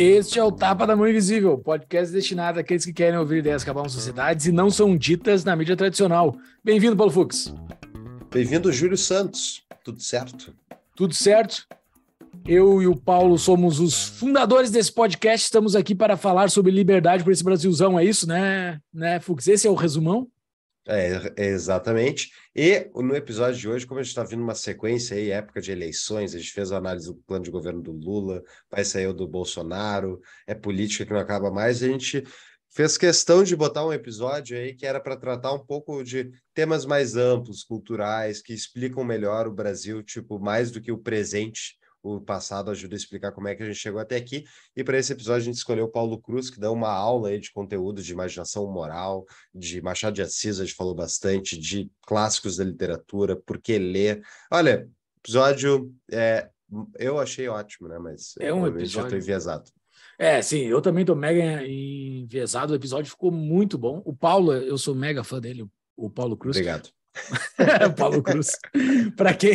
Este é o Tapa da Mão Invisível, podcast destinado àqueles que querem ouvir ideias que acabam sociedades e não são ditas na mídia tradicional. Bem-vindo, Paulo Fux. Bem-vindo, Júlio Santos. Tudo certo? Tudo certo. Eu e o Paulo somos os fundadores desse podcast. Estamos aqui para falar sobre liberdade para esse Brasilzão. É isso, né, né Fux? Esse é o resumão? É, é exatamente. E no episódio de hoje, como a gente está vindo uma sequência aí, época de eleições, a gente fez a análise do plano de governo do Lula, vai sair o do Bolsonaro, é política que não acaba mais, a gente fez questão de botar um episódio aí que era para tratar um pouco de temas mais amplos, culturais, que explicam melhor o Brasil, tipo, mais do que o presente, o passado ajuda a explicar como é que a gente chegou até aqui. E para esse episódio a gente escolheu o Paulo Cruz, que dá uma aula aí de conteúdo de imaginação moral, de Machado de Assis, a gente falou bastante, de clássicos da literatura, por que ler. Olha, episódio é, eu achei ótimo, né? Mas é um episódio. eu tô enviesado. É, sim, eu também tô mega enviesado. O episódio ficou muito bom. O Paulo, eu sou mega fã dele, o Paulo Cruz. Obrigado. Paulo Cruz. Para quem,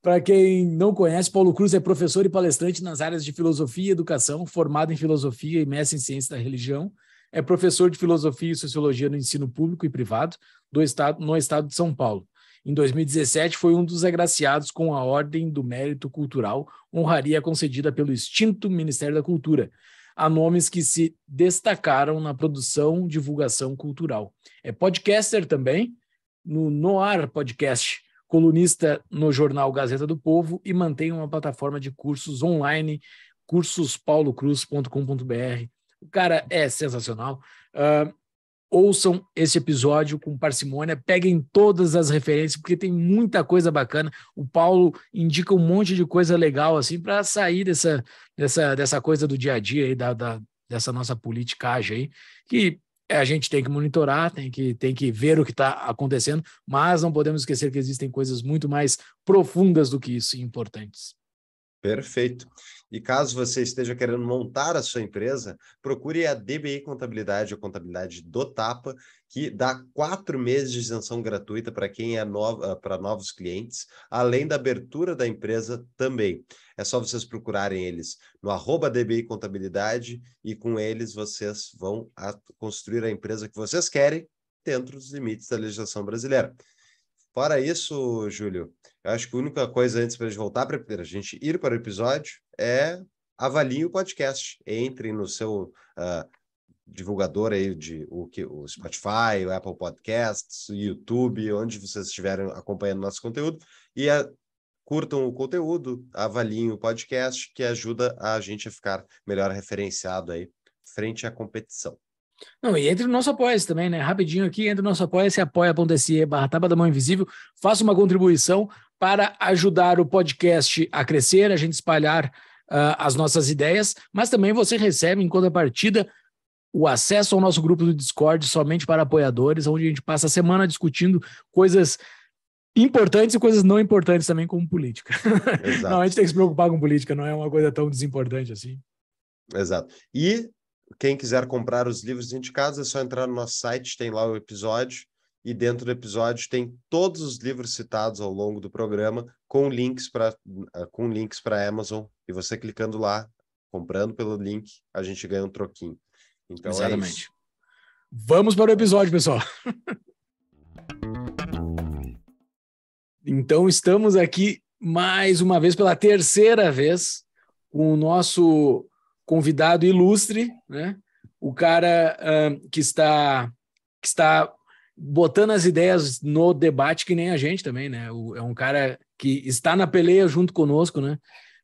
para quem não conhece, Paulo Cruz é professor e palestrante nas áreas de filosofia e educação, formado em filosofia e mestre em ciência da religião. É professor de filosofia e sociologia no ensino público e privado do estado, no estado de São Paulo. Em 2017, foi um dos agraciados com a Ordem do Mérito Cultural, honraria concedida pelo extinto Ministério da Cultura, a nomes que se destacaram na produção e divulgação cultural. É podcaster também, no Noar Podcast, colunista no jornal Gazeta do Povo e mantém uma plataforma de cursos online, cursospaulocruz.com.br. O cara é sensacional. Uh, ouçam esse episódio com parcimônia, peguem todas as referências, porque tem muita coisa bacana. O Paulo indica um monte de coisa legal assim para sair dessa, dessa, dessa coisa do dia a dia aí, da, da, dessa nossa politicagem aí, que a gente tem que monitorar, tem que, tem que ver o que está acontecendo, mas não podemos esquecer que existem coisas muito mais profundas do que isso e importantes. Perfeito. E caso você esteja querendo montar a sua empresa, procure a DBI Contabilidade, a contabilidade do Tapa, que dá quatro meses de isenção gratuita para quem é nova, ah, para novos clientes, além da abertura da empresa também. É só vocês procurarem eles no arroba DBI Contabilidade e com eles vocês vão a construir a empresa que vocês querem dentro dos limites da legislação brasileira. Fora isso, Júlio, eu acho que a única coisa antes para a gente voltar para a gente ir para o episódio é avaliem o podcast. Entre no seu uh, divulgador aí de o que o Spotify, o Apple Podcasts, o YouTube, onde vocês estiverem acompanhando nosso conteúdo e a, ah, curtam o conteúdo, avaliem o podcast que ajuda a gente a ficar melhor referenciado aí frente à competição. Não, e entre o nosso apoia também, né? Rapidinho aqui, entre o nosso apoia-se, apoia.se barra Taba da Mão Invisível, faça uma contribuição para ajudar o podcast a crescer, a gente espalhar uh, as nossas ideias, mas também você recebe, em contrapartida, o acesso ao nosso grupo do Discord somente para apoiadores, onde a gente passa a semana discutindo coisas importantes e coisas não importantes também, como política. não, a gente tem que se preocupar com política, não é uma coisa tão desimportante assim. Exato. E quem quiser comprar os livros indicados, é só entrar no nosso site, tem lá o episódio e dentro do episódio tem todos os livros citados ao longo do programa com links para ah, com links para Amazon e você clicando lá, comprando pelo link, a gente ganha um troquinho. Então é Exatamente. É Vamos para o episódio, pessoal. então estamos aqui mais uma vez pela terceira vez com o nosso convidado ilustre, né? O cara uh, que está que está botando as ideias no debate que nem a gente também, né? O, é um cara que está na peleia junto conosco, né?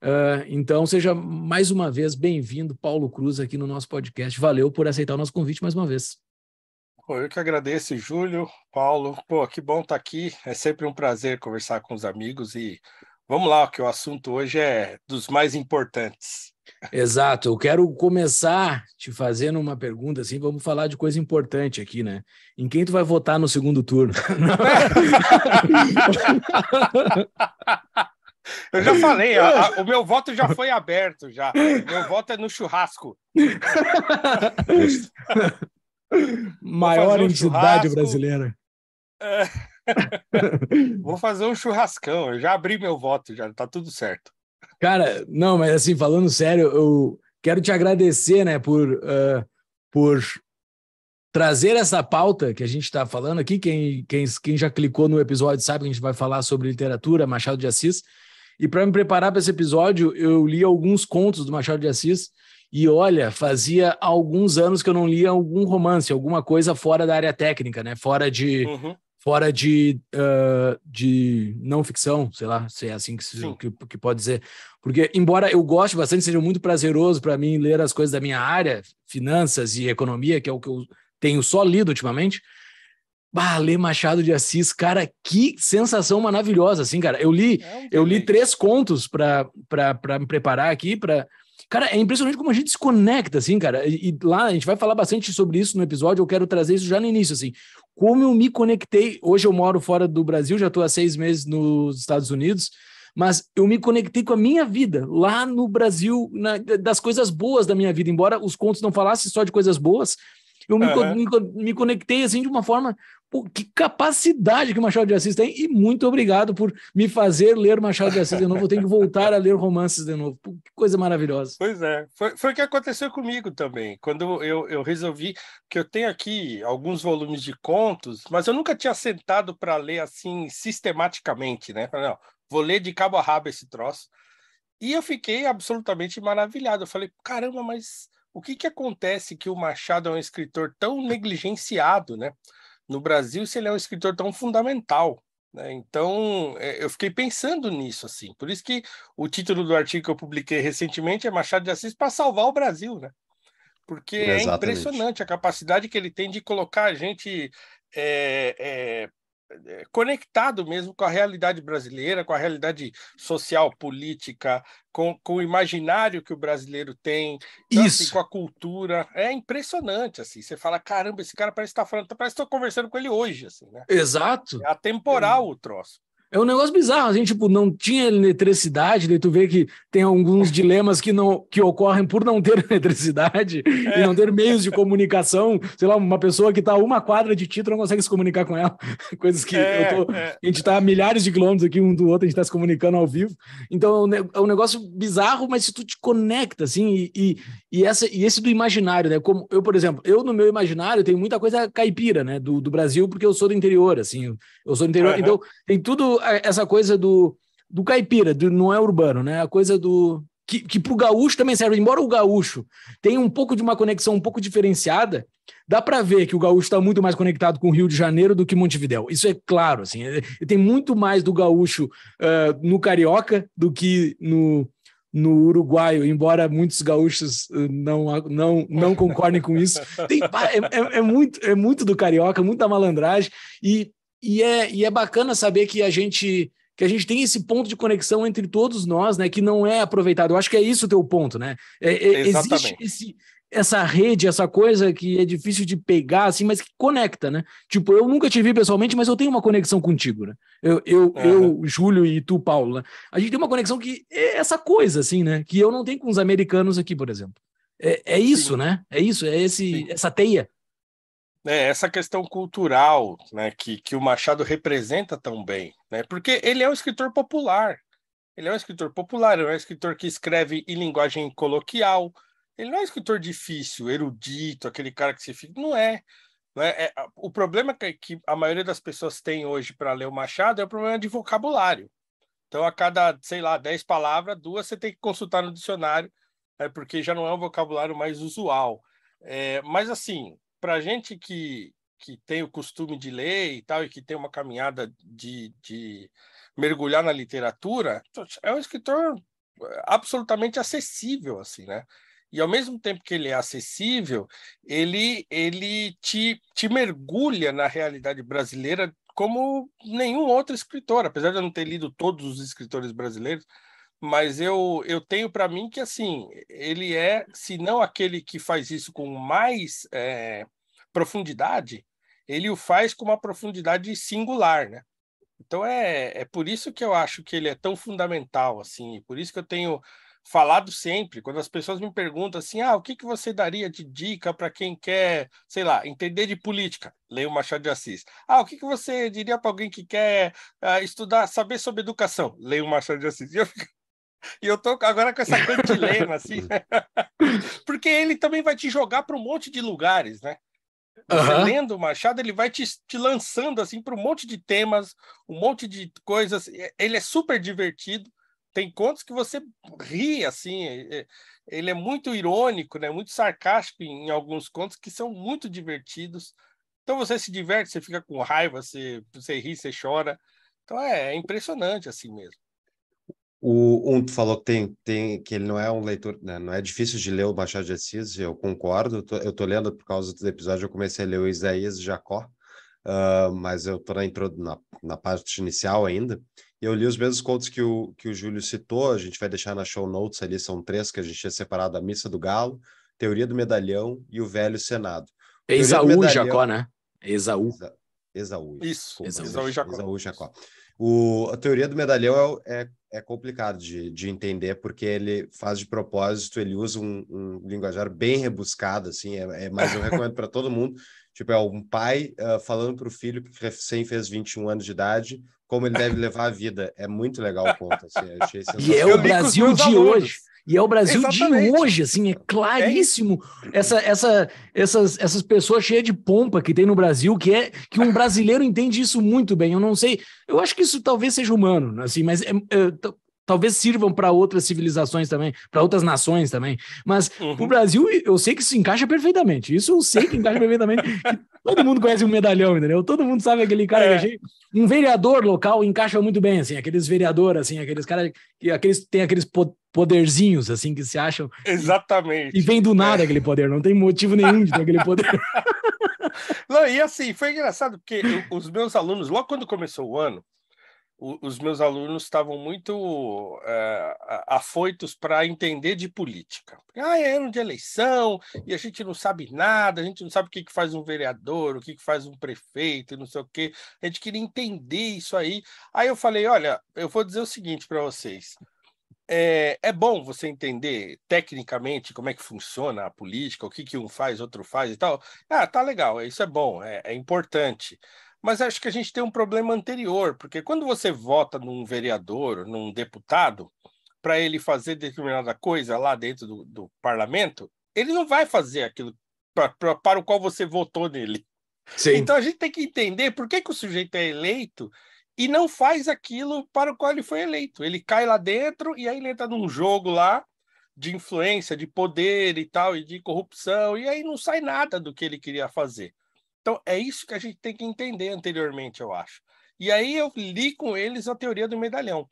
Uh, então, seja mais uma vez bem-vindo, Paulo Cruz, aqui no nosso podcast. Valeu por aceitar o nosso convite mais uma vez. Pô, eu que agradeço, Júlio, Paulo. Pô, que bom estar tá aqui. É sempre um prazer conversar com os amigos e vamos lá, que o assunto hoje é dos mais importantes. Exato. Eu quero começar te fazendo uma pergunta assim. Vamos falar de coisa importante aqui, né? Em quem tu vai votar no segundo turno? Eu já falei, a, a, o meu voto já foi aberto já. Meu voto é no churrasco. Maior um entidade churrasco. brasileira. É... Vou fazer um churrascão. Eu já abri meu voto, já tá tudo certo. Cara, não, mas assim, falando sério, eu quero te agradecer, né, por, uh, por trazer essa pauta que a gente está falando aqui. Quem, quem, quem já clicou no episódio sabe que a gente vai falar sobre literatura, Machado de Assis. E para me preparar para esse episódio, eu li alguns contos do Machado de Assis. E olha, fazia alguns anos que eu não lia algum romance, alguma coisa fora da área técnica, né? Fora de, uhum fora de, uh, de não ficção, sei lá, se é assim que, que, que, pode dizer. Porque, embora eu goste bastante, seja muito prazeroso para mim ler as coisas da minha área, finanças e economia, que é o que eu tenho só lido ultimamente. Bah, ler Machado de Assis, cara, que sensação maravilhosa, assim, cara. Eu li, é, eu li três contos para me preparar aqui, para Cara, é impressionante como a gente se conecta, assim, cara. E, e, lá a gente vai falar bastante sobre isso no episódio. Eu quero trazer isso já no início, assim como eu me conectei. Hoje eu moro fora do Brasil, já estou há seis meses nos Estados Unidos, mas eu me conectei com a minha vida lá no Brasil, na, das coisas boas da minha vida. Embora os contos não falassem só de coisas boas, eu me, uhum. me, me conectei assim de uma forma Pô, que capacidade que Machado de Assis tem, e muito obrigado por me fazer ler Machado de Assis de novo. Eu tenho que voltar a ler romances de novo. Pô, que coisa maravilhosa. Pois é, foi, foi o que aconteceu comigo também. Quando eu, eu resolvi, que eu tenho aqui alguns volumes de contos, mas eu nunca tinha sentado para ler assim sistematicamente, né? Falei, não, vou ler de cabo a rabo esse troço. E eu fiquei absolutamente maravilhado. Eu falei, caramba, mas o que, que acontece que o Machado é um escritor tão negligenciado, né? no Brasil se ele é um escritor tão fundamental. Né? Então, é, eu fiquei pensando nisso, assim. Por isso que o título do artigo que eu publiquei recentemente é Machado de Assis para salvar o Brasil, né? Porque é Exatamente. é impressionante a capacidade que ele tem de colocar a gente é, é, é, conectado mesmo com a realidade brasileira, com a realidade social, política, com, com o imaginário que o brasileiro tem, então, assim, Isso. Assim, com a cultura. É impressionante, assim. Você fala, caramba, esse cara parece que tá falando, parece que estou conversando com ele hoje, assim, né? Exato. É atemporal o troço. É um negócio bizarro, gente assim, tipo, não tinha eletricidade, daí tu vê que tem alguns dilemas que não que ocorrem por não ter eletricidade é. e não ter meios de comunicação. Sei lá, uma pessoa que está a uma quadra de título não consegue se comunicar com ela. Coisas que é, tô, é. a gente está a milhares de quilômetros aqui um do outro, a gente está se comunicando ao vivo. Então é, é um negócio bizarro, mas se tu te conecta, assim, e, e, essa, e esse do imaginário, né? Como eu, por exemplo, eu no meu imaginário tenho muita coisa caipira, né? Do, do Brasil, porque eu sou do interior, assim, eu, eu sou do interior. Uhum. Então, tem tudo essa coisa do, do caipira, do, não é urbano, né? A coisa do. Que, que para o gaúcho também serve, embora o gaúcho tenha um pouco de uma conexão um pouco diferenciada, dá para ver que o gaúcho está muito mais conectado com o Rio de Janeiro do que Montevidéu. Isso é claro, assim, é, tem muito mais do gaúcho uh, no carioca do que no, no uruguaio, embora muitos gaúchos não, não, não concordem com isso. Tem, é, é, é, muito, é muito do carioca, muita malandragem, e e é, e é bacana saber que a gente que a gente tem esse ponto de conexão entre todos nós, né? Que não é aproveitado. Eu acho que é isso o teu ponto, né? É, é, existe esse, essa rede, essa coisa que é difícil de pegar, assim, mas que conecta, né? Tipo, eu nunca te vi pessoalmente, mas eu tenho uma conexão contigo, né? Eu, eu, uhum. eu Júlio e tu, Paulo, né? A gente tem uma conexão que é essa coisa, assim, né? Que eu não tenho com os americanos aqui, por exemplo. É, é isso, Sim. né? É isso, é esse, essa teia né, essa questão cultural né, que, que o Machado representa tão bem, né, porque ele é um escritor popular. Ele é um escritor popular, ele é um escritor que escreve em linguagem coloquial. Ele não é um escritor difícil, erudito, aquele cara que se fica. Não é. Né. é, o problema que, que a maioria das pessoas tem hoje para ler o Machado é o problema de vocabulário. Então, a cada, sei lá, dez palavras, duas você tem que consultar no dicionário, é, porque já não é um vocabulário mais usual. É, mas, assim, para gente que, que tem o costume de ler e tal, e que tem uma caminhada de, de mergulhar na literatura, é um escritor eh, absolutamente acessível, assim, né? E ao mesmo tempo que ele é acessível, ele, ele te, te mergulha na realidade brasileira como nenhum outro escritor, apesar de eu não ter lido todos os escritores brasileiros, mas eu, eu tenho para mim que assim ele é, se não aquele que faz isso com mais é, profundidade, ele o faz com uma profundidade singular, né? Então é, é por isso que eu acho que ele é tão fundamental assim, e por isso que eu tenho falado sempre quando as pessoas me perguntam assim, ah, o que que você daria de dica para quem quer, sei lá, entender de política? o Machado de Assis. Ah, o que que você diria para alguém que quer ah, estudar, saber sobre educação? o Machado de Assis. E eu fico e eu tô agora com essa cantilena, assim. Porque ele também vai te jogar para um monte de lugares, né? Você uhum. lendo o Machado, ele vai te, te lançando assim para um monte de temas, um monte de coisas. Ele é super divertido. Tem contos que você ri assim. É, é, ele é muito irônico, né? Muito sarcástico em, em alguns contos que são muito divertidos. Então você se diverte, você fica com raiva, você, você ri, você chora. Então é, é impressionante assim mesmo. O, um, tu falou que, tem, tem, que ele não é um leitor, né? não é difícil de ler o Machado de Assis, eu concordo, tô, eu tô lendo por causa do episódio, eu comecei a ler o Isaías Jacó, uh, mas eu tô na, intro, na, na parte inicial ainda, e eu li os mesmos contos que o, que o Júlio citou, a gente vai deixar na show notes ali, são três que a gente tinha separado, a Missa do Galo, Teoria do Medalhão e o Velho Senado. É Esaú Medalhão... Jacó, né? Esaú. Esaú. Isso, Esaú, Jacó. e Jacó. O, a teoria do medalhão é, é, é complicado de, de entender, porque ele faz de propósito, ele usa um, um linguajar bem rebuscado, assim, é, é mas eu recomendo para todo mundo. Tipo, é um pai uh, falando para o filho que recém fez 21 anos de idade como ele deve levar a vida. É muito legal o ponto. Assim, e é o Brasil de hoje. E é o Brasil Exatamente. de hoje, assim, é claríssimo é essa, essa, essas, essas pessoas cheias de pompa que tem no Brasil, que é que um brasileiro entende isso muito bem. Eu não sei, eu acho que isso talvez seja humano, assim, mas é, é, talvez sirvam para outras civilizações também, para outras nações também. Mas uhum. o Brasil, eu sei que isso encaixa perfeitamente. Isso eu sei que encaixa perfeitamente. todo mundo conhece um medalhão, entendeu? Todo mundo sabe aquele cara é. que um vereador local encaixa muito bem, assim, aqueles vereadores, assim, aqueles caras que aqueles têm aqueles poderzinhos assim que se acham. Exatamente. E vem do nada é. aquele poder, não tem motivo nenhum de ter aquele poder. Não, e assim, foi engraçado porque os meus alunos logo quando começou o ano, os meus alunos estavam muito é, afoitos para entender de política. Ah, é ano de eleição e a gente não sabe nada, a gente não sabe o que, que faz um vereador, o que, que faz um prefeito, não sei o quê. A gente queria entender isso aí. Aí eu falei: olha, eu vou dizer o seguinte para vocês. É, é, bom você entender tecnicamente como é que funciona a política, o que, que um faz, outro faz e tal. Ah, tá legal, isso é bom, é, é importante mas acho que a gente tem um problema anterior, porque quando você vota num vereador, num deputado, para ele fazer determinada coisa lá dentro do, do parlamento, ele não vai fazer aquilo pra, pra, para o qual você votou nele. Sim. Então a gente tem que entender por que, que o sujeito é eleito e não faz aquilo para o qual ele foi eleito. Ele cai lá dentro e aí ele entra num jogo lá de influência, de poder e tal, e de corrupção, e aí não sai nada do que ele queria fazer. Então, é isso que a gente tem que entender anteriormente, eu acho. E aí eu li com eles a teoria do medalhão.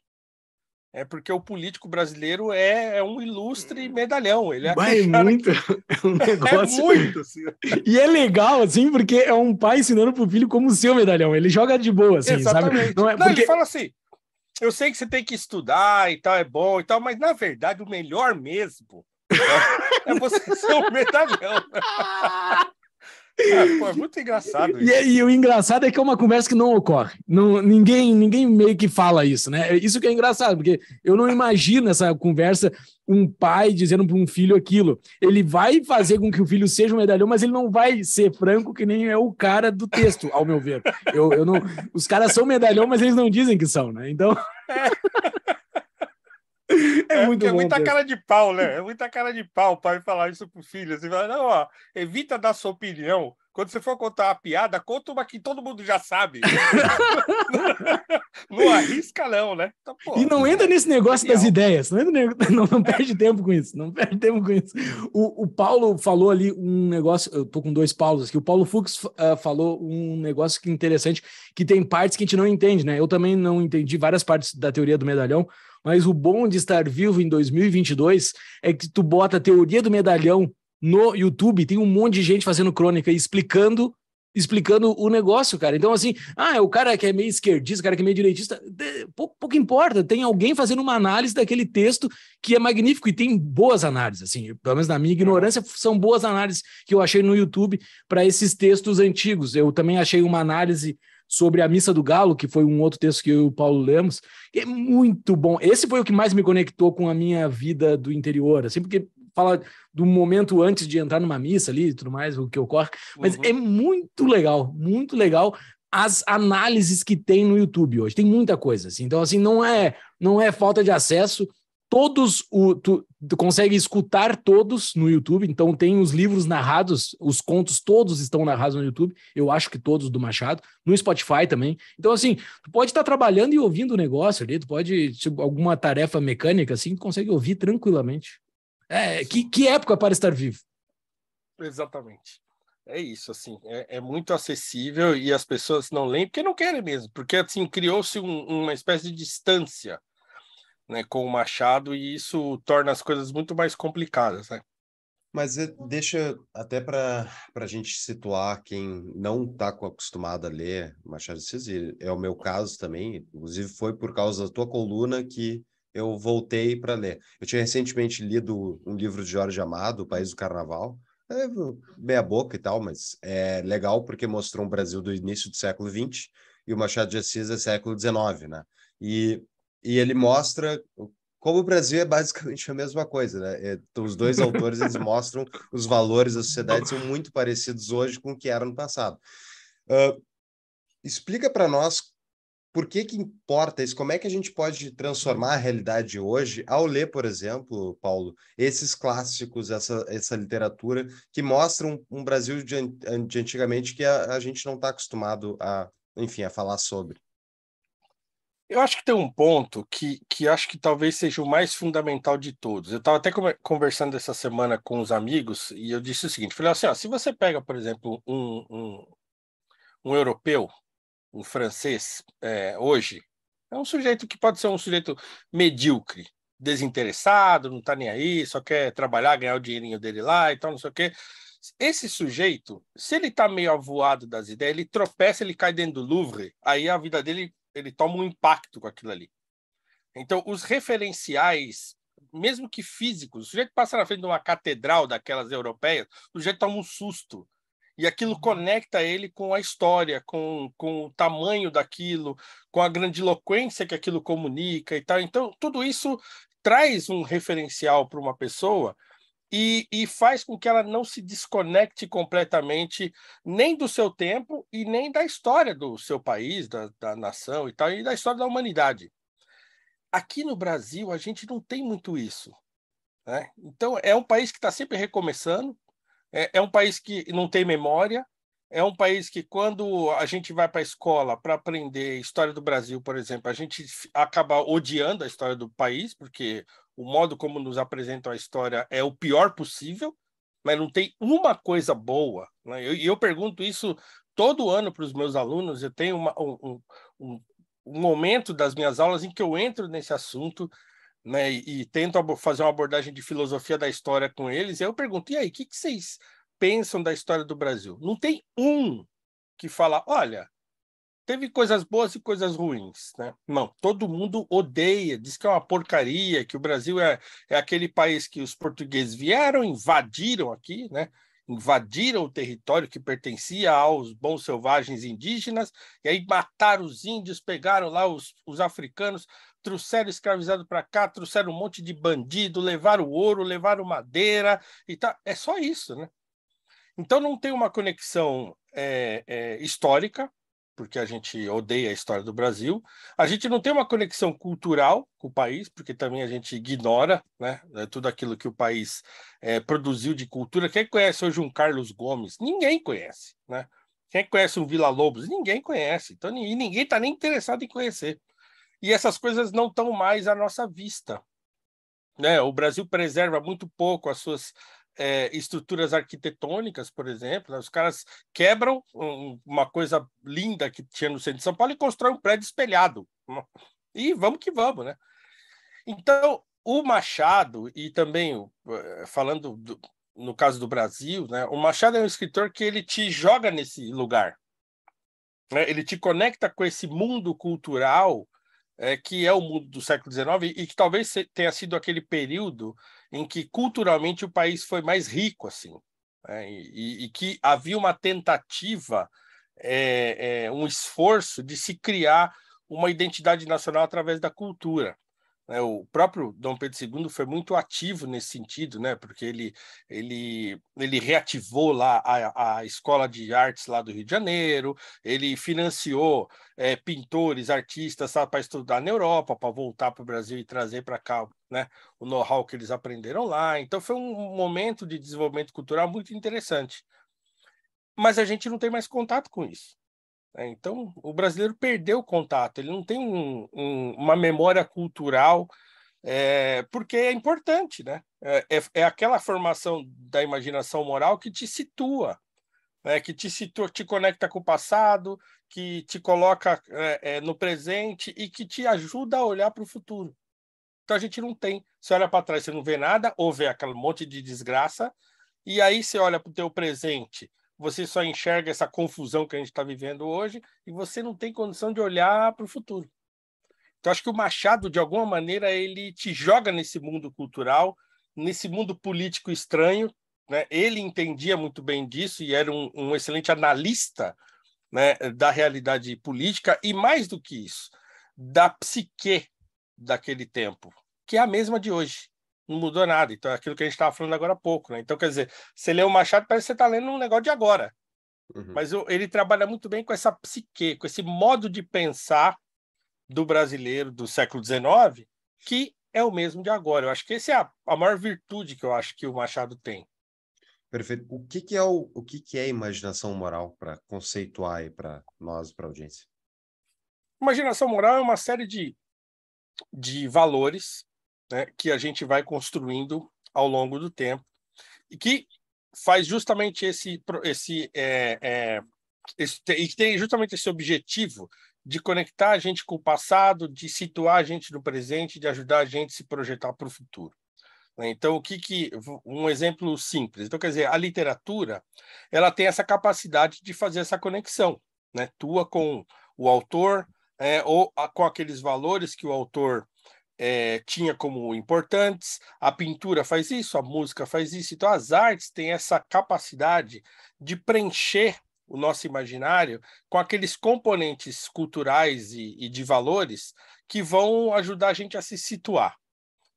É porque o político brasileiro é, é um ilustre hum. medalhão. Ele é, Vai, é muito, que... é um é negócio. É muito. Assim. E é legal, assim, porque é um pai ensinando para o filho como ser o medalhão. Ele joga de boa, assim, Exatamente. sabe? Não, é, Não porque... ele fala assim: eu sei que você tem que estudar e tal, é bom e tal, mas na verdade o melhor mesmo né, é, você ser o medalhão pô, é muito engraçado. E, e, e, o engraçado é que é uma conversa que não ocorre. Não, ninguém, ninguém meio que fala isso, né? É isso que é engraçado, porque eu não imagino essa conversa um pai dizendo para um filho aquilo. Ele vai fazer com que o filho seja um medalhão, mas ele não vai ser franco que nem é o cara do texto, ao meu ver. Eu, eu não, os caras são medalhão, mas eles não dizem que são, né? Então. É. É, é muito é muita Deus. cara de pau, né? É muita cara de pau o pai falar isso pro filho. Assim, fala, não, ó, evita dar sua opinião. Quando você for contar uma piada, conta uma que todo mundo já sabe. não arrisca, não, né? Então, pô, e não entra é nesse negócio genial. das ideias. Não, entra, não, não perde tempo com isso. Não perde tempo com isso. O, o Paulo falou ali um negócio. Eu tô com dois Paulos aqui. O Paulo Fux uh, falou um negócio que interessante, que tem partes que a gente não entende, né? Eu também não entendi várias partes da teoria do medalhão. Mas o bom de estar vivo em 2022 é que tu bota a teoria do medalhão no YouTube, tem um monte de gente fazendo crônica e explicando explicando o negócio, cara. Então, assim, ah, é o cara que é meio esquerdista, o cara que é meio direitista, pouco, pouco, importa. Tem alguém fazendo uma análise daquele texto que é magnífico e tem boas análises, assim, pelo menos na minha ignorância, são boas análises que eu achei no YouTube para esses textos antigos. Eu também achei uma análise sobre a Missa do Galo, que foi um outro texto que eu e o Paulo lemos. é muito bom. Esse foi o que mais me conectou com a minha vida do interior, assim, porque fala do momento antes de entrar numa missa ali e tudo mais, o que ocorre. Mas uhum. é muito legal, muito legal as análises que tem no YouTube hoje. Tem muita coisa, assim. Então, assim, não é, não é falta de acesso, todos o, tu, tu, consegue escutar todos no YouTube, então tem os livros narrados, os contos todos estão narrados no YouTube, eu acho que todos do Machado, no Spotify também. Então, assim, tu pode estar tá trabalhando e ouvindo o negócio ali, tu pode, tipo, alguma tarefa mecânica, assim, tu consegue ouvir tranquilamente. É, que, que época para estar vivo. Exatamente. É isso, assim, é, é, muito acessível e as pessoas não leem porque não querem mesmo, porque assim criou-se um, uma espécie de distância né, com o machado e isso torna as coisas muito mais complicadas, né? Mas eh, deixa até para a gente situar quem não está acostumado a ler Machado de Assis, é o meu caso também, inclusive foi por causa da tua coluna que eu voltei para ler. Eu tinha recentemente lido um livro de Jorge Amado, O País do Carnaval, é meia boca e tal, mas é legal porque mostrou um Brasil do início do século XX e o Machado de Assis é século XIX, né? E e ele mostra como o Brasil é basicamente a mesma coisa, né? É, então, os dois autores eles mostram os valores da sociedade são muito parecidos hoje com o que era no passado. Uh, explica para nós por que que importa isso? Como é que a gente pode transformar a realidade hoje ao ler, por exemplo, Paulo, esses clássicos, essa, essa literatura que mostram um Brasil de, de antigamente que a, a gente não está acostumado a, enfim, a falar sobre? Eu acho que tem um ponto que, que acho que talvez seja o mais fundamental de todos. Eu estava até conversando essa semana com os amigos e eu disse o seguinte: falei assim, ó, se você pega, por exemplo, um, um, um europeu, um francês, é, hoje, é um sujeito que pode ser um sujeito medíocre, desinteressado, não está nem aí, só quer trabalhar, ganhar o dinheirinho dele lá e tal, não sei o quê. Esse sujeito, se ele está meio avoado das ideias, ele tropeça, ele cai dentro do Louvre, aí a vida dele ele toma um impacto com aquilo ali. Então, os referenciais, mesmo que físicos, o sujeito passa na frente de uma catedral daquelas europeias, o sujeito toma um susto. E aquilo uhum. conecta ele com a história, com, com o tamanho daquilo, com a grandiloquência que aquilo comunica e tal. Então, tudo isso traz um referencial para uma pessoa e, e faz com que ela não se desconecte completamente nem do seu tempo e nem da história do seu país, da, da nação e tal, e da história da humanidade. Aqui no Brasil, a gente não tem muito isso. Né? Então, é um país que está sempre recomeçando, é, é um país que não tem memória, é um país que, quando a gente vai para a escola para aprender história do Brasil, por exemplo, a gente acaba odiando a história do país, porque o modo como nos apresentam a história é o pior possível, mas não tem uma coisa boa. Né? E eu, eu, pergunto isso todo ano para os meus alunos, eu tenho uma, um, um, um, momento das minhas aulas em que eu entro nesse assunto né, e, e, tento fazer uma abordagem de filosofia da história com eles, e eu pergunto, e aí, o que, que vocês pensam da história do Brasil? Não tem um que fala, olha, teve coisas boas e coisas ruins, né? Não, todo mundo odeia, diz que é uma porcaria, que o Brasil é, é aquele país que os portugueses vieram, invadiram aqui, né? Invadiram o território que pertencia aos bons selvagens indígenas, e aí mataram os índios, pegaram lá os, os africanos, trouxeram escravizado para cá, trouxeram um monte de bandido, levaram ouro, levaram madeira e tal. Tá, é só isso, né? Então não tem uma conexão é, é, histórica, porque a gente odeia a história do Brasil. A gente não tem uma conexão cultural com o país, porque também a gente ignora né, né, tudo aquilo que o país é, produziu de cultura. Quem conhece hoje um Carlos Gomes? Ninguém conhece. Né? Quem conhece um Vila Lobos? Ninguém conhece. Então, e ninguém está nem interessado em conhecer. E essas coisas não estão mais à nossa vista. Né? O Brasil preserva muito pouco as suas é, estruturas arquitetônicas, por exemplo. Né? Os caras quebram um, uma coisa linda que tinha no centro de São Paulo e constroem um prédio espelhado. E vamos que vamos, né? Então, o Machado, e também eh, falando do, no caso do Brasil, né, o Machado é um escritor que ele te joga nesse lugar. Né? Ele te conecta com esse mundo cultural é, que é o mundo do século XIX e que talvez tenha sido aquele período em que culturalmente o país foi mais rico, assim, né, e, e, que havia uma tentativa, é, é, um esforço de se criar uma identidade nacional através da cultura. Né, o próprio Dom Pedro II foi muito ativo nesse sentido, né? porque ele, ele, ele reativou lá a, a Escola de Artes lá do Rio de Janeiro, ele financiou é, pintores, artistas para estudar na Europa, para voltar para o Brasil e trazer para cá né, o know-how que eles aprenderam lá. Então foi um momento de desenvolvimento cultural muito interessante. Mas a gente não tem mais contato com isso. É, então, o brasileiro perdeu o contato, ele não tem um, um, uma memória cultural, é, porque é importante, né? É, é, é aquela formação da imaginação moral que te situa, né? que te situa, te conecta com o passado, que te coloca é, é, no presente e que te ajuda a olhar para o futuro. Então a gente não tem. Você olha para trás, você não vê nada, ou vê aquele monte de desgraça, e aí você olha para o teu presente, você só enxerga essa confusão que a gente está vivendo hoje e você não tem condição de olhar para o futuro. Então, acho que o Machado, de alguma maneira, ele te joga nesse mundo cultural, nesse mundo político estranho. Né? Ele entendia muito bem disso e era um, um excelente analista né, da realidade política e, mais do que isso, da psique daquele tempo, que é a mesma de hoje não mudou nada. Então, é aquilo que a gente estava falando agora há pouco, né? Então, quer dizer, você lê o Machado, parece que você está lendo um negócio de agora. Uhum. Mas ele trabalha muito bem com essa psique, com esse modo de pensar do brasileiro do século XIX, que é o mesmo de agora. Eu acho que essa é a, a maior virtude que eu acho que o Machado tem. Perfeito. O que, que é o, o que, que é imaginação moral para conceituar aí para nós, para a audiência? Imaginação moral é uma série de, de valores né, que a gente vai construindo ao longo do tempo e que faz justamente esse esse é, é, esse, e que tem justamente esse objetivo de conectar a gente com o passado, de situar a gente no presente, de ajudar a gente a se projetar para o futuro. Né? Então, o que que um exemplo simples? Então, quer dizer, a literatura ela tem essa capacidade de fazer essa conexão, né? Tua com o autor, é, ou a, com aqueles valores que o autor é, tinha como importantes, a pintura faz isso, a música faz isso. Então, as artes têm essa capacidade de preencher o nosso imaginário com aqueles componentes culturais e, e de valores que vão ajudar a gente a se situar.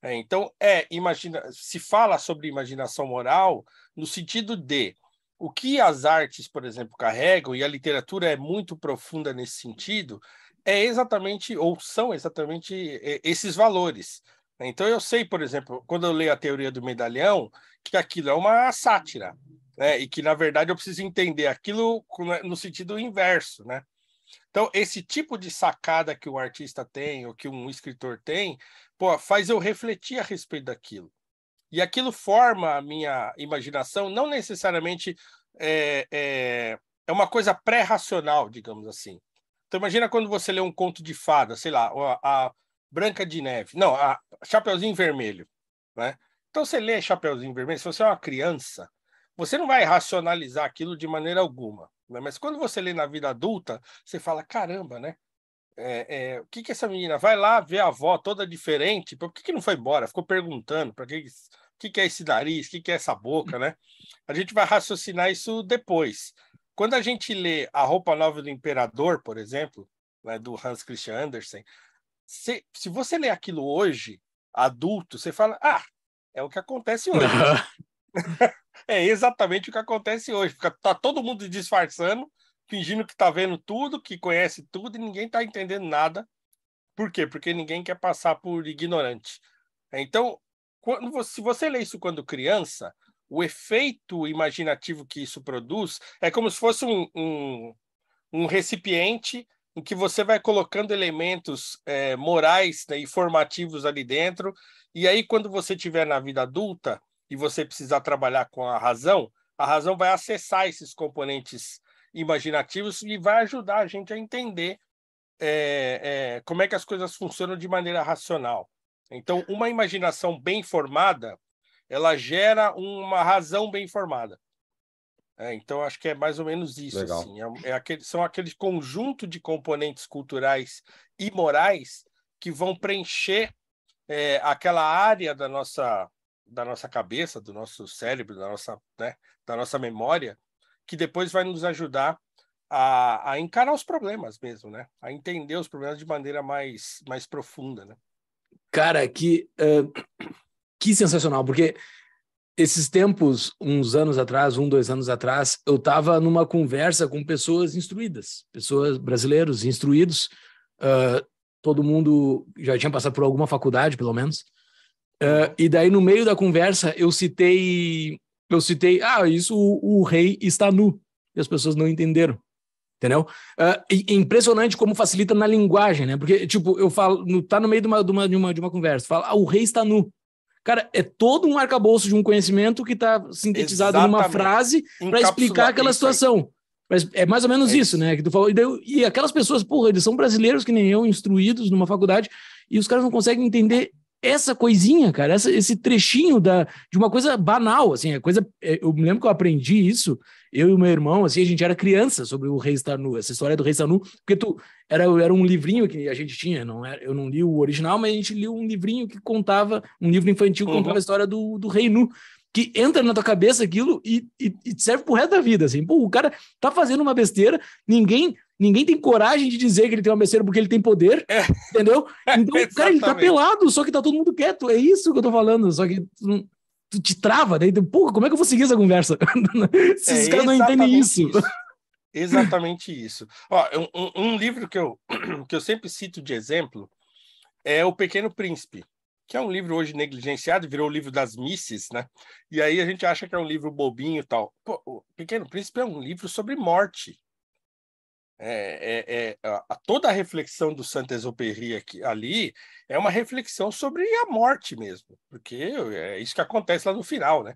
É, então, é, imagina, se fala sobre imaginação moral no sentido de o que as artes, por exemplo, carregam, e a literatura é muito profunda nesse sentido, é exatamente, ou são exatamente é, esses valores. Né? Então eu sei, por exemplo, quando eu leio a teoria do medalhão, que aquilo é uma sátira, né? E que na verdade eu preciso entender aquilo né, no sentido inverso, né? Então esse tipo de sacada que um artista tem ou que um escritor tem, pô, faz eu refletir a respeito daquilo. E aquilo forma a minha imaginação, não necessariamente é, é, é uma coisa pré-racional, digamos assim. Então imagina quando você lê um conto de fada, sei lá, a, a Branca de Neve, não, a Chapeuzinho Vermelho, né? Então você lê Chapeuzinho Vermelho, se você é uma criança, você não vai racionalizar aquilo de maneira alguma, né? mas quando você lê na vida adulta, você fala, caramba, né? É, é, o que que essa menina vai lá ver a avó toda diferente? Por que, que não foi embora? Ficou perguntando para que, que que é esse nariz, o que que é essa boca, né? A gente vai raciocinar isso depois. Quando a gente lê A Roupa Nova do Imperador, por exemplo, né, do Hans Christian Andersen, se, se você lê aquilo hoje, adulto, você fala, ah, é o que acontece hoje. é exatamente o que acontece hoje. Fica, tá todo mundo disfarçando, fingindo que tá vendo tudo, que conhece tudo, e ninguém tá entendendo nada. Por quê? Porque ninguém quer passar por ignorante. Então, quando você, se você lê isso quando criança, o efeito imaginativo que isso produz é como se fosse um, um, um recipiente em que você vai colocando elementos é, morais né, e formativos ali dentro. E aí, quando você tiver na vida adulta e você precisar trabalhar com a razão, a razão vai acessar esses componentes imaginativos e vai ajudar a gente a entender é, é, como é que as coisas funcionam de maneira racional. Então, uma imaginação bem formada, ela gera uma razão bem formada. É, então, acho que é mais ou menos isso. Assim. É, é aquele, são aquele conjunto de componentes culturais e morais que vão preencher é, aquela área da nossa, da nossa cabeça, do nosso cérebro, da nossa, né, da nossa memória, que depois vai nos ajudar a, a encarar os problemas mesmo, né? A entender os problemas de maneira mais, mais profunda, né? Cara, que... Uh que sensacional, porque esses tempos, uns anos atrás, um, dois anos atrás, eu estava numa conversa com pessoas instruídas, pessoas brasileiros instruídos, uh, todo mundo já tinha passado por alguma faculdade, pelo menos. Uh, e daí, no meio da conversa, eu citei, eu citei, ah, isso o, o rei está nu. E as pessoas não entenderam, entendeu? Uh, e, é impressionante como facilita na linguagem, né? Porque, tipo, eu falo, no, tá no meio de uma, de uma, de uma, conversa, fala, ah, o rei está nu. Cara, é todo um arcabouço de um conhecimento que está sintetizado Exatamente. numa frase para explicar aquela situação. Mas é mais ou menos é isso, isso, né? Que tu falou. E, daí, e aquelas pessoas, porra, eles são brasileiros que nem eu, instruídos numa faculdade, e os caras não conseguem entender essa coisinha, cara, essa, esse trechinho da, de uma coisa banal, assim, a é coisa. É, eu me lembro que eu aprendi isso, eu e meu irmão, assim, a gente era criança sobre o Rei Stanu, essa história do Rei Stanu, porque tu era, era um livrinho que a gente tinha, não era, eu não li o original, mas a gente liu um livrinho que contava, um livro infantil que uhum. contava a história do, do Rei Nu. Que entra na tua cabeça aquilo e, e, e serve pro resto da vida, assim. Pô, o cara tá fazendo uma besteira, ninguém Ninguém tem coragem de dizer que ele tem uma besteira porque ele tem poder, é. entendeu? É, então, cara, ele tá pelado, só que tá todo mundo quieto. É isso que eu tô falando, só que tu, tu te trava, daí, porra, como é que eu vou seguir essa conversa? Se é, os caras não entendem isso. isso. Exatamente isso. Ó, um, um, livro que eu, que eu sempre cito de exemplo é O Pequeno Príncipe, que é um livro hoje negligenciado, virou o livro das misses, né? E aí a gente acha que é um livro bobinho e tal. Pô, o Pequeno Príncipe é um livro sobre morte é, é, é a, toda a reflexão do Saint-Exupéry ali é uma reflexão sobre a morte mesmo, porque é isso que acontece lá no final, né?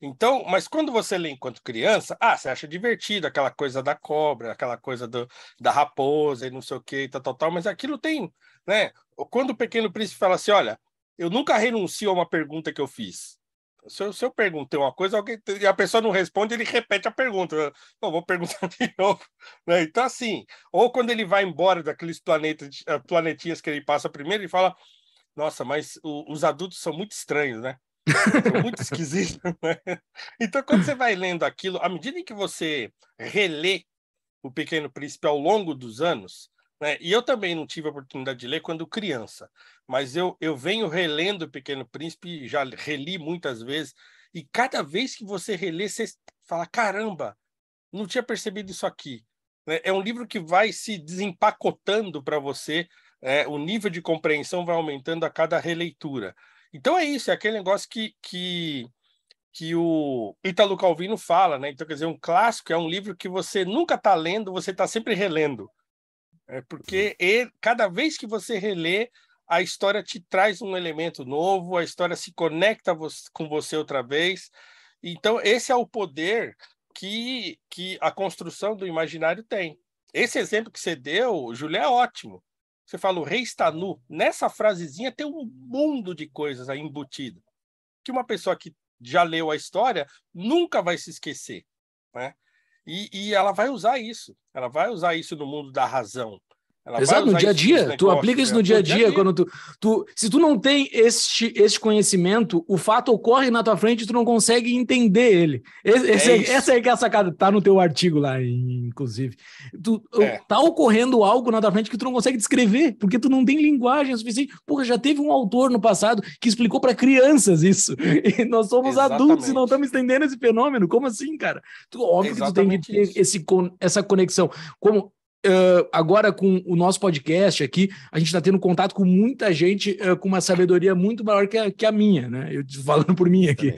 Então, mas quando você lê enquanto criança, ah, você acha divertido aquela coisa da cobra, aquela coisa do, da raposa e não sei o que, tal, tal, tal, mas aquilo tem, né? Quando o Pequeno Príncipe fala assim, olha, eu nunca renuncio a uma pergunta que eu fiz. Se eu, se eu perguntei uma coisa alguém, e a pessoa não responde, ele repete a pergunta. Não, vou perguntar de novo. Né? Então, assim, ou quando ele vai embora daqueles planetas, eh, planetinhas que ele passa primeiro, ele fala: Nossa, mas o, os adultos são muito estranhos, né? São muito esquisitos. Né? Então, quando você vai lendo aquilo, à medida em que você relê O Pequeno Príncipe ao longo dos anos, né? E eu também não tive a oportunidade de ler quando criança, mas eu, eu venho relendo O Pequeno Príncipe, já reli muitas vezes, e cada vez que você relê, você fala: caramba, não tinha percebido isso aqui. Né? É um livro que vai se desempacotando para você, é, o nível de compreensão vai aumentando a cada releitura. Então é isso, é aquele negócio que, que, que o Italo Calvino fala, né? Então, quer dizer, um clássico é um livro que você nunca está lendo, você está sempre relendo. É porque ele, uhum. cada vez que você relê, a história te traz um elemento novo, a história se conecta com você outra vez. Então, esse é o poder que, que a construção do imaginário tem. Esse exemplo que você deu, Júlio, é ótimo. Você fala, o rei está nu. Nessa frasezinha tem um mundo de coisas aí embutidas que uma pessoa que já leu a história nunca vai se esquecer. Né? E, e ela vai usar isso, ela vai usar isso no mundo da razão. Ela Exato, no dia a dia. tu aplica isso no dia a né? dia, Quando tu, tu, se tu não tem este, este conhecimento, o fato ocorre na tua frente e tu não consegue entender ele. Esse, é esse, é, essa é que é a sacada. Tá no teu artigo lá, inclusive. Tu, é. Tá ocorrendo algo na tua frente que tu não consegue descrever, porque tu não tem linguagem suficiente. Porra, já teve um autor no passado que explicou para crianças isso. E nós somos Exatamente. adultos e não estamos entendendo esse fenômeno. Como assim, cara? Tu, óbvio Exatamente que tu tem que ter esse, essa conexão. Como Uh, agora com o nosso podcast aqui, a gente está tendo contato com muita gente uh, com uma sabedoria muito maior que a, que a minha, né? Eu falando por mim aqui.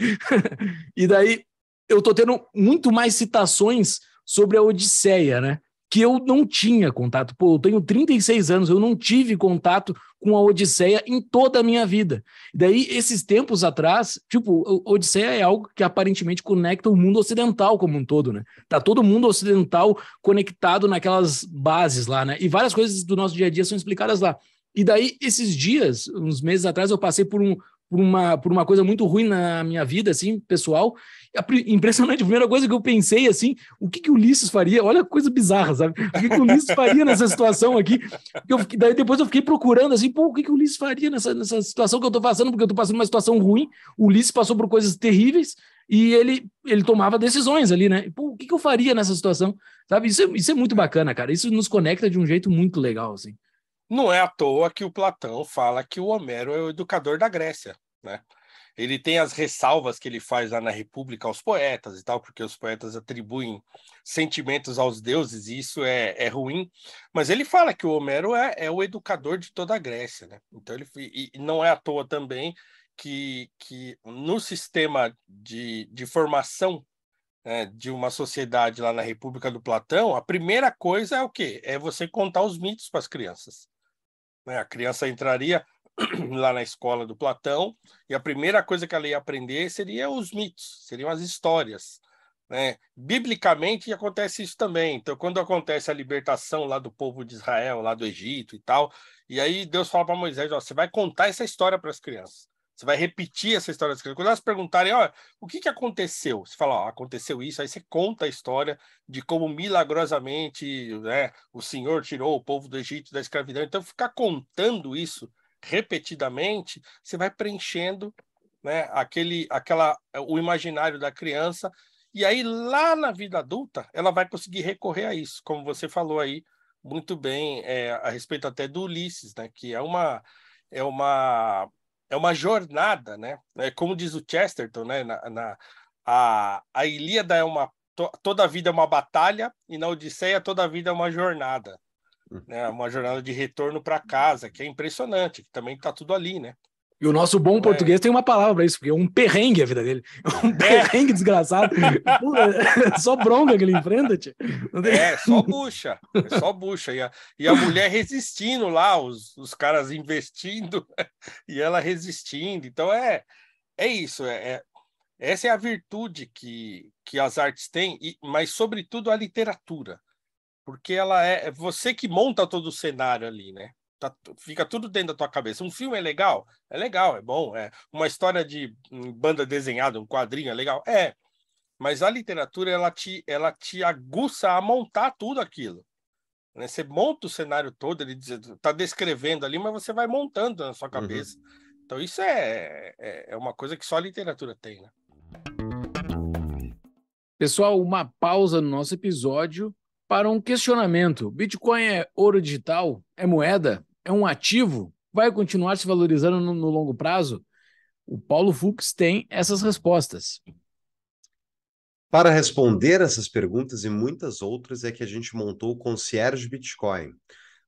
e daí eu tô tendo muito mais citações sobre a Odisseia, né? Que eu não tinha contato. Pô, eu tenho 36 anos, eu não tive contato com a Odisseia em toda a minha vida. Daí, esses tempos atrás, tipo, Odisseia é algo que aparentemente conecta o mundo ocidental como um todo, né? Tá todo mundo ocidental conectado naquelas bases lá, né? E várias coisas do nosso dia a dia são explicadas lá. E daí, esses dias, uns meses atrás, eu passei por um, por uma, por uma coisa muito ruim na minha vida, assim, pessoal. impressionante, a primeira coisa que eu pensei, assim, o que, que o Ulisses faria? Olha a coisa bizarra, sabe? O que, que o Ulisses faria nessa situação aqui? Eu, daí depois eu fiquei procurando, assim, pô, o que, que o Ulisses faria nessa, nessa situação que eu tô passando? Porque eu tô passando uma situação ruim, o Ulisses passou por coisas terríveis e ele, ele tomava decisões ali, né? Pô, o que, que eu faria nessa situação? Sabe? Isso é, isso é muito bacana, cara. Isso nos conecta de um jeito muito legal, assim. Não é à toa que o Platão fala que o Homero é o educador da Grécia, né? Ele tem as ressalvas que ele faz lá na República aos poetas e tal, porque os poetas atribuem sentimentos aos deuses e isso é, é ruim. Mas ele fala que o Homero é, é o educador de toda a Grécia, né? Então ele e não é à toa também que, que no sistema de, de formação né, de uma sociedade lá na República do Platão, a primeira coisa é o quê? É você contar os mitos para as crianças. Né? A criança entraria lá na escola do Platão e a primeira coisa que ela ia aprender seria os mitos, seriam as histórias. Né? Biblicamente acontece isso também. Então, quando acontece a libertação lá do povo de Israel, lá do Egito e tal, e aí Deus fala para Moisés: ó, você vai contar essa história para as crianças. Você vai repetir essa história das crianças. Quando elas perguntarem, ó, o que, que aconteceu? Você fala, ó, aconteceu isso, aí você conta a história de como milagrosamente né, o Senhor tirou o povo do Egito da escravidão. Então, ficar contando isso repetidamente, você vai preenchendo né, aquele, aquela, o imaginário da criança. E aí, lá na vida adulta, ela vai conseguir recorrer a isso, como você falou aí muito bem é, a respeito até do Ulisses, né, que é uma é uma é uma jornada, né? É como diz o Chesterton, né? Na, na a, a Ilíada é uma to, toda a vida é uma batalha e na Odisseia toda a vida é uma jornada, né? É uma jornada de retorno para casa, que é impressionante, que também está tudo ali, né? E o nosso bom é. português tem uma palavra isso, porque é um perrengue a vida dele. É um perrengue desgraçado. Pura, só bronca que ele enfrenta, tia. É, só bucha. É só bucha. E a, e a mulher resistindo lá, os, os caras investindo e ela resistindo. Então é, é isso. É, é, essa é a virtude que, que as artes têm, e, mas sobretudo a literatura. Porque ela é, é você que monta todo o cenário ali, né? Tá, fica tudo dentro da tua cabeça. Um filme é legal? É legal, é bom. É uma história de hum, banda desenhada, um quadrinho é legal? É. Mas a literatura, ela te, ela te aguça a montar tudo aquilo. Né? Você monta o cenário todo, ele está descrevendo ali, mas você vai montando na sua uhum. cabeça. Uhum. Então isso é, é, é uma coisa que só a literatura tem, né? Pessoal, uma pausa no nosso episódio para um questionamento. Bitcoin é ouro digital? É moeda? é um ativo, vai continuar se valorizando no, no longo prazo? O Paulo Fux tem essas respostas. Para responder essas perguntas e muitas outras é que a gente montou o Concierge Bitcoin.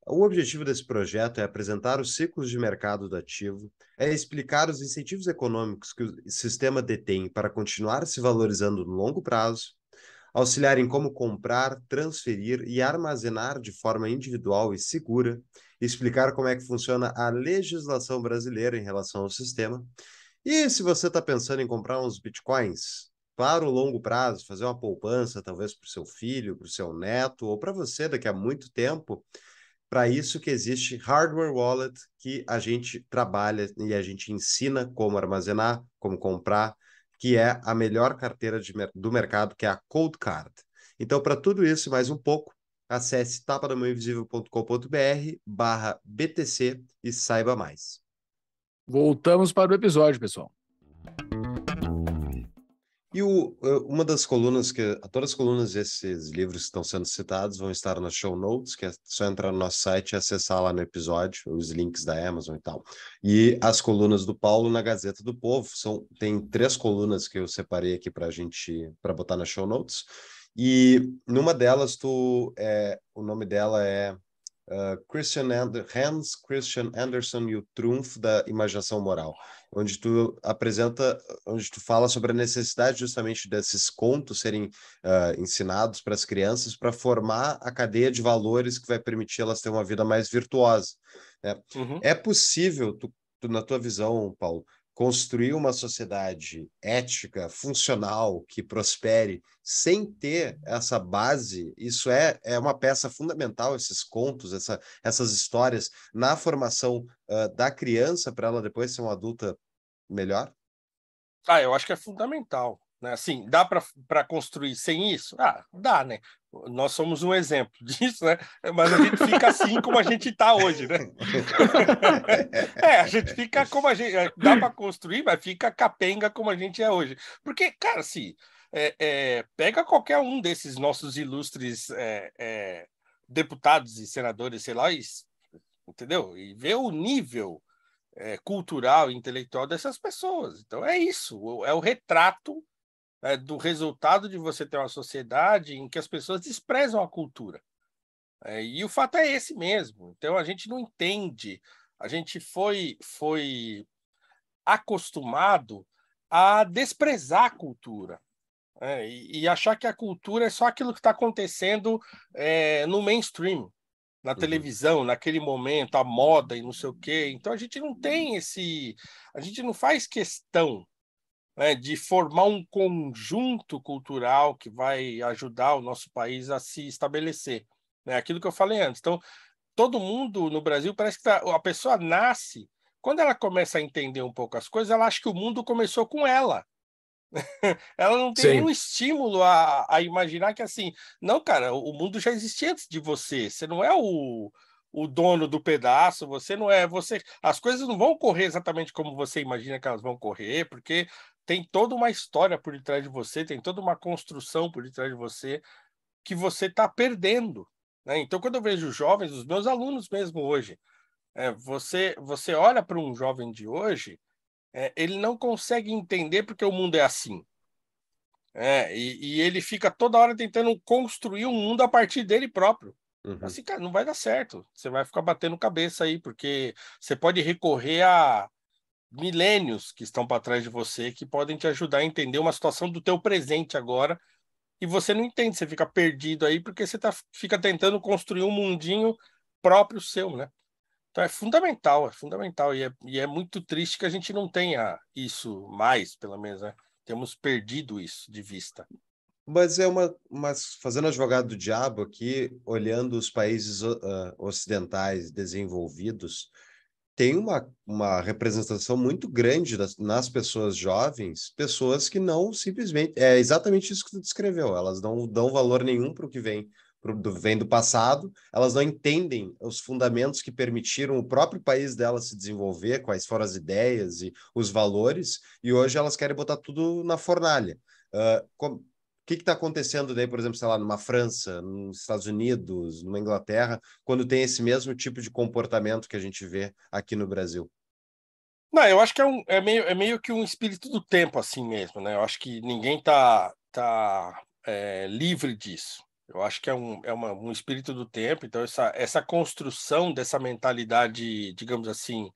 O objetivo desse projeto é apresentar os ciclos de mercado do ativo, é explicar os incentivos econômicos que o sistema detém para continuar se valorizando no longo prazo auxiliar em como comprar, transferir e armazenar de forma individual e segura, explicar como é que funciona a legislação brasileira em relação ao sistema. E se você está pensando em comprar uns bitcoins para o longo prazo, fazer uma poupança, talvez para o seu filho, para o seu neto ou para você daqui a muito tempo, para isso que existe Hardware Wallet, que a gente trabalha e a gente ensina como armazenar, como comprar, que é a melhor carteira de, do mercado, que é a Cold Card. Então, para tudo isso e mais um pouco, acesse tapadamãoinvisível.com.br barra BTC e saiba mais. Voltamos para o episódio, pessoal. E o, eh, uma das colunas que todas as colunas desses livros que estão sendo citados vão estar nas show notes, que é só entrar no nosso site e acessar lá no episódio os links da Amazon e tal. E as colunas do Paulo na Gazeta do Povo são tem três colunas que eu separei aqui para a gente para botar nas show notes. E numa delas tu é, o nome dela é ah, Christian And Hans Christian Andersen e o Triunfo da Imaginação Moral, onde tu apresenta, onde tu fala sobre a necessidade justamente desses contos serem uh, ensinados para as crianças para formar a cadeia de valores que vai permitir elas ter uma vida mais virtuosa. Né? Uhum. É possível, tu, tu, na tua visão, Paulo, construir uma sociedade ética, funcional, que prospere, sem ter essa base, isso é, é uma peça fundamental, esses contos, essa, essas histórias, na formação uh, da criança, para ela depois ser uma adulta melhor? Ah, eu acho que é fundamental. Né? Assim, dá para construir sem isso? Ah, dá, né? Nós somos um exemplo disso, né? Mas a gente fica assim como a gente está hoje, né? é, a gente fica como a gente. É, dá para construir, mas fica capenga como a gente é hoje. Porque, cara, assim, é, é, pega qualquer um desses nossos ilustres é, é deputados e senadores, sei lá, e, entendeu? E vê o nível é, cultural, intelectual dessas pessoas. Então, é isso, é o retrato é, do resultado de você ter uma sociedade em que as pessoas desprezam a cultura. É, e o fato é esse mesmo. Então a gente não entende, a gente foi, foi acostumado a desprezar a cultura. É, e, e, achar que a cultura é só aquilo que está acontecendo é, no mainstream, na uhum. televisão, naquele momento, a moda e não sei o quê. Então a gente não tem esse. A gente não faz questão né, de formar um conjunto cultural que vai ajudar o nosso país a se estabelecer. Né? Aquilo que eu falei antes. Então, todo mundo no Brasil parece que tá, a pessoa nasce, quando ela começa a entender um pouco as coisas, ela acha que o mundo começou com ela. ela não tem Sim. nenhum estímulo a, a imaginar que assim, não, cara, o mundo já existia antes de você. Você não é o, o dono do pedaço, você não é você. As coisas não vão correr exatamente como você imagina que elas vão correr, porque tem toda uma história por detrás de você, tem toda uma construção por detrás de você que você está perdendo. Né? Então, quando eu vejo jovens, os meus alunos mesmo hoje, é, você, você olha para um jovem de hoje, é, ele não consegue entender porque o mundo é assim. É, e, e, ele fica toda hora tentando construir um mundo a partir dele próprio. Uhum. Assim, cara, não vai dar certo. Você vai ficar batendo cabeça aí, porque você pode recorrer a, milênios que estão para trás de você que podem te ajudar a entender uma situação do teu presente agora e você não entende, você fica perdido aí porque você tá, fica tentando construir um mundinho próprio seu, né? Então é fundamental, é fundamental e é, e é muito triste que a gente não tenha isso mais, pelo menos, né? Temos perdido isso de vista. Mas é uma, mas fazendo advogado do diabo aqui, olhando os países uh, ocidentais desenvolvidos, tem uma, uma representação muito grande das, nas pessoas jovens, pessoas que não simplesmente. É exatamente isso que tu descreveu, elas não dão valor nenhum para o que vem. Pro, do, vem do passado, elas não entendem os fundamentos que permitiram o próprio país dela se desenvolver, quais foram as ideias e os valores, e hoje elas querem botar tudo na fornalha. Uh, com, que está acontecendo daí, por exemplo, sei lá, numa França, nos Estados Unidos, numa Inglaterra, quando tem esse mesmo tipo de comportamento que a gente vê aqui no Brasil? Não, eu acho que é, um, é, meio, é meio que um espírito do tempo assim mesmo, né? Eu acho que ninguém está tá é, livre disso. Eu acho que é, um, é uma, um espírito do tempo, então essa, essa construção dessa mentalidade, digamos assim,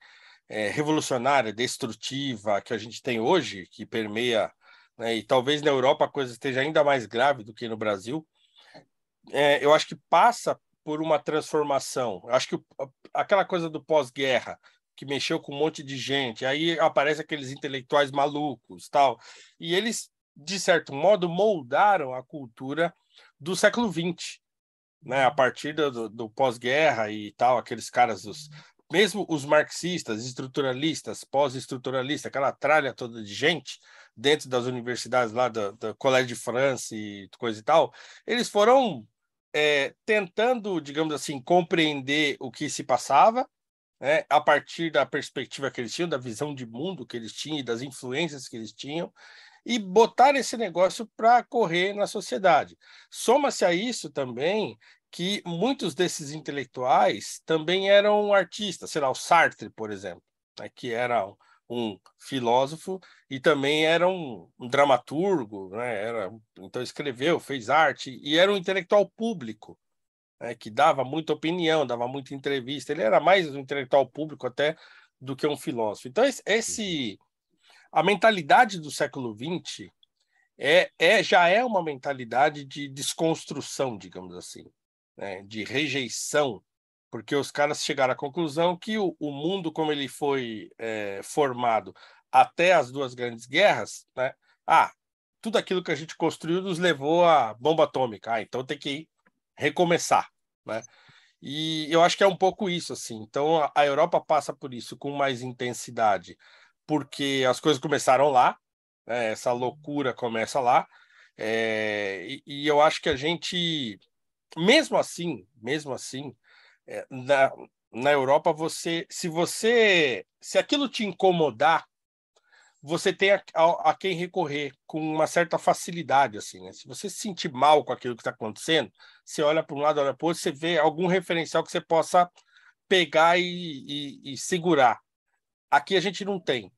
é, revolucionária, destrutiva que a gente tem hoje, que permeia né, e talvez na Europa a coisa esteja ainda mais grave do que no Brasil, é, eu acho que passa por uma transformação. Eu acho que o, aquela coisa do pós-guerra, que mexeu com um monte de gente, aí aparece aqueles intelectuais malucos tal, e eles, de certo modo, moldaram a cultura do século XX, né, a partir do, do pós-guerra e tal, aqueles caras dos, mesmo os marxistas, estruturalistas, pós-estruturalistas, aquela tralha toda de gente, dentro das universidades lá da, da Collège de France e coisa e tal, eles foram é, tentando, digamos assim, compreender o que se passava, né, a partir da perspectiva que eles tinham, da visão de mundo que eles tinham e das influências que eles tinham, e botar esse negócio para correr na sociedade. Soma-se a isso também que muitos desses intelectuais também eram artistas, sei lá, o Sartre, por exemplo, né, que era um filósofo e também era um, um dramaturgo, né? era, então escreveu, fez arte e era um intelectual público. É, que dava muita opinião, dava muita entrevista. Ele era mais um intelectual público até do que um filósofo. Então, esse uhum. a mentalidade do século XX é, é já é uma mentalidade de desconstrução, digamos assim, né? de rejeição porque os caras chegaram à conclusão que o, o mundo como ele foi é, formado até as duas grandes guerras, né? Ah, tudo aquilo que a gente construiu nos levou à bomba atômica. Ah, então tem que recomeçar, né? E eu acho que é um pouco isso, assim. Então a Europa passa por isso com mais intensidade, porque as coisas começaram lá, né? essa loucura começa lá. É... E, e, eu acho que a gente, mesmo assim, mesmo assim, é, na, na Europa você se você se aquilo te incomodar você tem a, a, a quem recorrer com uma certa facilidade assim né? se você se sentir mal com aquilo que está acontecendo você olha para um lado olha para outro você vê algum referencial que você possa pegar e, e, e segurar aqui a gente não tem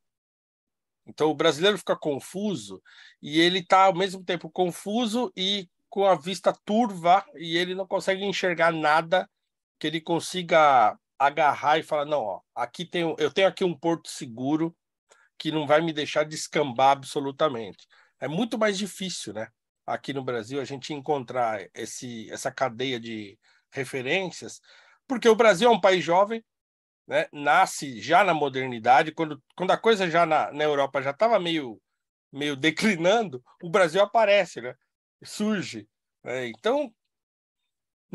então o brasileiro fica confuso e ele está ao mesmo tempo confuso e com a vista turva e ele não consegue enxergar nada que ele consiga agarrar e falar não, ó, aqui tem, eu tenho aqui um porto seguro que não vai me deixar descambar absolutamente. É muito mais difícil, né? Aqui no Brasil a gente encontrar esse, essa cadeia de referências, porque o Brasil é um país jovem, né? Nasce já na modernidade, quando, quando a coisa já na, na Europa já estava meio meio declinando, o Brasil aparece, né? Surge. Né? Então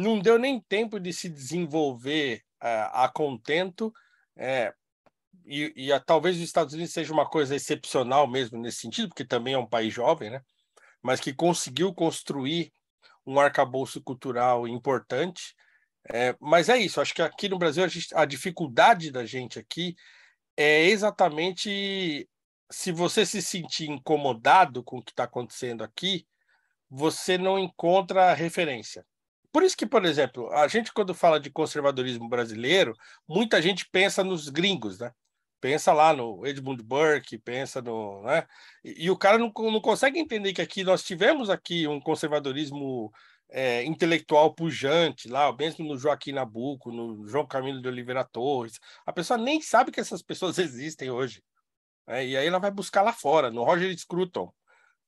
não deu nem tempo de se desenvolver é, a contento, é, e, e a, talvez os Estados Unidos seja uma coisa excepcional mesmo nesse sentido, porque também é um país jovem, né? mas que conseguiu construir um arcabouço cultural importante. É, mas é isso, acho que aqui no Brasil a, gente, a dificuldade da gente aqui é exatamente se você se sentir incomodado com o que está acontecendo aqui, você não encontra referência. Por isso que, por exemplo, a gente quando fala de conservadorismo brasileiro, muita gente pensa nos gringos, né? Pensa lá no Edmund Burke, pensa no, né? E, e o cara não, não consegue entender que aqui nós tivemos aqui um conservadorismo é, intelectual pujante lá, mesmo no Joaquim Nabuco, no João Camilo de Oliveira Torres. A pessoa nem sabe que essas pessoas existem hoje. Né? E aí ela vai buscar lá fora, no Roger Scruton.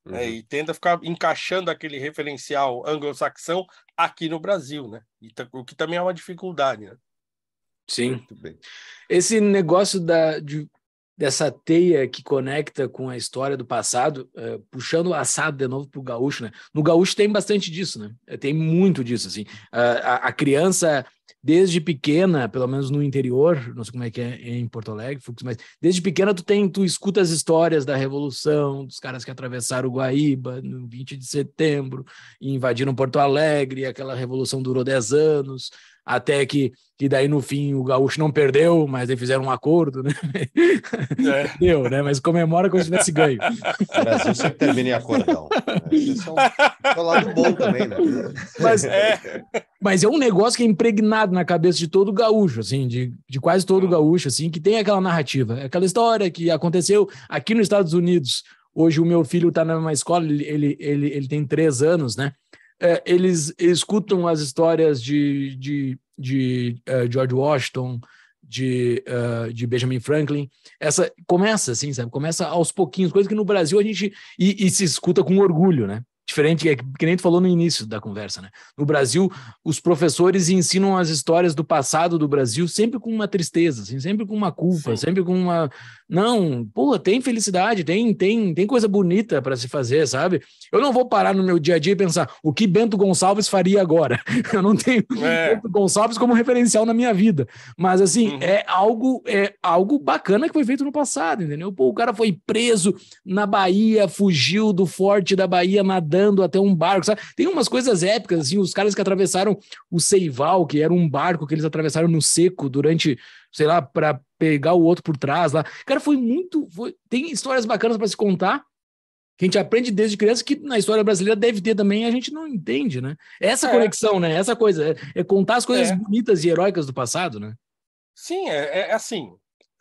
Né, uhum. e tenta ficar encaixando aquele referencial anglo-saxão aqui no Brasil, né? o que também é uma dificuldade, né? Sim. Esse negócio da, de dessa teia que conecta com a história do passado, uh, puxando o assado de novo para o gaúcho, né? No gaúcho tem bastante disso, né? Eh, tem muito disso, assim. Uh, a, a, criança, desde pequena, pelo menos no interior, não sei como é que é, é em Porto Alegre, mas desde pequena tu tem, tu escuta as histórias da Revolução, dos caras que atravessaram o Guaíba no 20 de setembro e invadiram Porto Alegre, aquela revolução durou 10 anos, até que, que daí no fim o Gaúcho não perdeu, mas eles fizeram um acordo, né? É. Deu, né? Mas comemora como se tivesse ganho. O Brasil sempre termina em acordão. É um lado bom também, né? Mas é. mas é um negócio que é impregnado na cabeça de todo gaúcho, assim, de, de quase todo gaúcho, assim, que tem aquela narrativa, aquela história que aconteceu aqui nos Estados Unidos. Hoje o meu filho está mesma escola, ele, ele, ele, ele tem três anos, né? é, eles, escutam as histórias de, de, de uh, George Washington, de, uh, de Benjamin Franklin. Essa começa assim, sabe? Começa aos pouquinhos, coisa que no Brasil a gente e, e se escuta com orgulho, né? Diferente, é que nem tu falou no início da conversa, né? No Brasil, os professores ensinam as histórias do passado do Brasil sempre com uma tristeza, assim, sempre com uma culpa, Sim. sempre com uma. Não, pô, tem felicidade, tem, tem, tem coisa bonita para se fazer, sabe? Eu não vou parar no meu dia a dia e pensar o que Bento Gonçalves faria agora. Eu não tenho é. Bento Gonçalves como referencial na minha vida. Mas assim, uhum. é algo é algo bacana que foi feito no passado, entendeu? Pô, o cara foi preso na Bahia, fugiu do forte da Bahia nadando nadando até um barco, sabe? Tem umas coisas épicas, assim, os caras que atravessaram o Seival, que era um barco que eles atravessaram no seco durante, sei lá, para pegar o outro por trás lá. Cara, foi muito. Foi... Tem histórias bacanas para se contar. Que a gente aprende desde criança, que na história brasileira deve ter também, a gente não entende, né? É essa é. conexão, né? É essa coisa, é, é contar as coisas é. bonitas e heróicas do passado, né? Sim, é, é assim,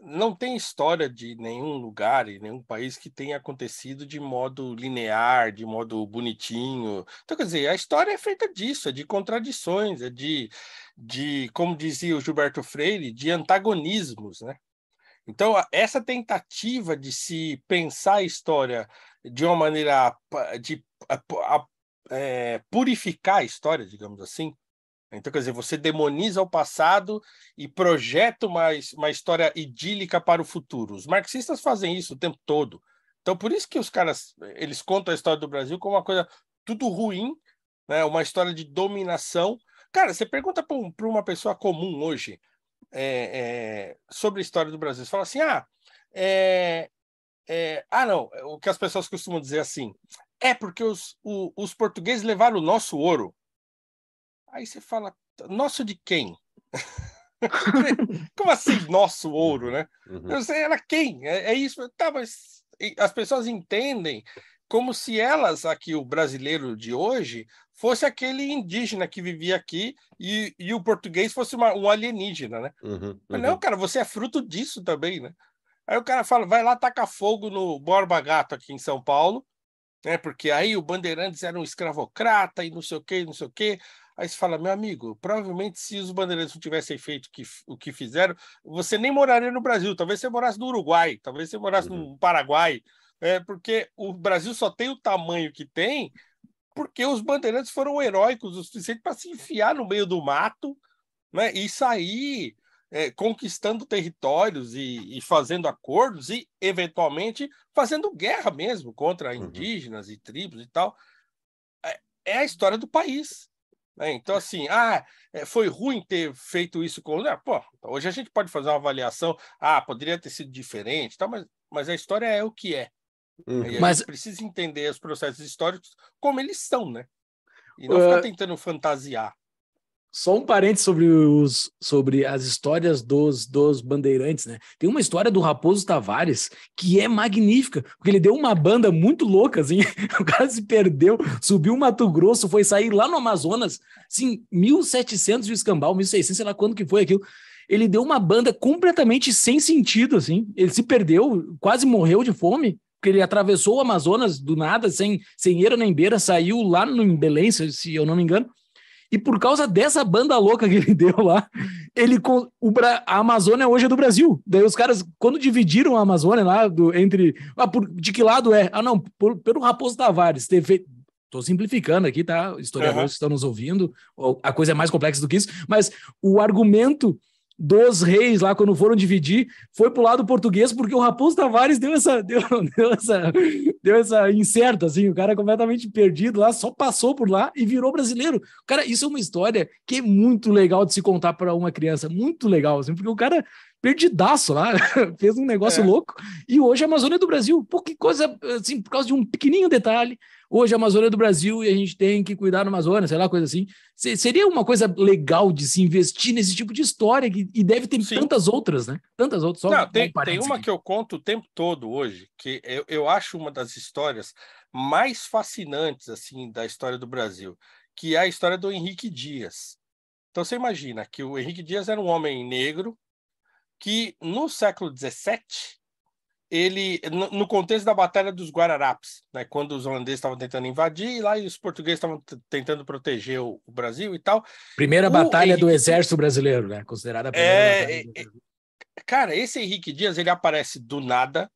não tem história de nenhum lugar e nenhum país que tenha acontecido de modo linear, de modo bonitinho. Então, quer dizer, a história é feita disso, é de contradições, é de, de como dizia o Gilberto Freire, de antagonismos, né? Então, essa tentativa de se pensar a história de uma maneira de é, purificar a história, digamos assim, então, quer dizer, você demoniza o passado e projeta uma, uma história idílica para o futuro. Os marxistas fazem isso o tempo todo. Então, por isso que os caras eles contam a história do Brasil como uma coisa tudo ruim, né? uma história de dominação. Cara, você pergunta para um, uma pessoa comum hoje é, é, sobre a história do Brasil. Você fala assim: ah, é, é ah, não, o que as pessoas costumam dizer é assim é porque os, o, os portugueses levaram o nosso ouro. Aí você fala, nosso de quem? Como assim, nosso ouro, né? Uhum. Eu sei, era quem? É, é isso. Tá, mas as pessoas entendem como se elas aqui, o brasileiro de hoje, fosse aquele indígena que vivia aqui e, e o português fosse uma, um alienígena, né? Uhum, uhum. não, cara, você é fruto disso também, né? Aí o cara fala, vai lá tacar fogo no Borba Gato aqui em São Paulo, né? Porque aí o Bandeirantes era um escravocrata e não sei o quê, não sei o quê. Aí você fala, meu amigo, provavelmente se os bandeirantes não tivessem feito que, o que fizeram, você nem moraria no Brasil, talvez você morasse no Uruguai, talvez você morasse uhum. no Paraguai, é, porque o Brasil só tem o tamanho que tem porque os bandeirantes foram heróicos o suficiente para se enfiar no meio do mato né, e sair é, conquistando territórios e, e, fazendo acordos e, eventualmente, fazendo guerra mesmo contra uhum. indígenas uhum. e tribos e tal. É, é a história do país. Né? Então, assim, ah, é, foi ruim ter feito isso com. pô, hoje a gente pode fazer uma avaliação, ah, poderia ter sido diferente, tá? mas, mas a história é o que é. Uhum. mas precisa entender os processos históricos como eles são, né? E não uh... ficar é tentando fantasiar. Só um parente sobre, os, sobre as histórias dos, dos bandeirantes, né? Tem uma história do Raposo Tavares que é magnífica, porque ele deu uma banda muito louca, assim. O cara se perdeu, subiu o Mato Grosso, foi sair lá no Amazonas, assim, 1700 de escambau, 1600, sei lá quando que foi aquilo. Ele deu uma banda completamente sem sentido, assim. Ele se perdeu, quase morreu de fome porque ele atravessou o Amazonas do nada, sem, sem eira nem beira, saiu lá no, em Belém, se eu não me engano, e por causa dessa banda louca que ele deu lá, ele o Bra, a Amazônia hoje é do Brasil. Daí os caras, quando dividiram a Amazônia lá do, entre. Ah, por, de que lado é? Ah, não, por, pelo Raposo Tavares. Estou tô simplificando aqui, tá? Historiadores uhum. que estão nos ouvindo, a coisa é mais complexa do que isso, mas o argumento dos reis lá, quando foram dividir, foi para o lado português, porque o Raposo Tavares deu essa, deu, deu, essa, deu essa incerta, assim, o cara é completamente perdido lá, só passou por lá e virou brasileiro. Cara, isso é uma história que é muito legal de se contar para uma criança, muito legal, assim, porque o cara perdidaço lá, fez um negócio é. louco. E hoje a Amazônia do Brasil, pô, que coisa, assim, por causa de um pequenininho detalhe, hoje a Amazônia do Brasil e a gente tem que cuidar da Amazônia, sei lá, coisa assim. seria uma coisa legal de se investir nesse tipo de história, que, e deve ter Sim. tantas outras, né? Tantas outras. Só Não, tem, tem uma aqui. que eu conto o tempo todo hoje, que eu, eu acho uma das histórias mais fascinantes, assim, da história do Brasil, que é a história do Henrique Dias. Então você imagina que o Henrique Dias era um homem negro, que no século XVII, ele, no contexto da Batalha dos Guararapes, né, quando os holandeses estavam tentando invadir lá e os portugueses estavam tentando proteger o, o, Brasil e tal. Primeira o batalha Henrique... do Exército Brasileiro, né? Considerada a é, primeira é, é Cara, esse Henrique Dias, ele aparece do nada.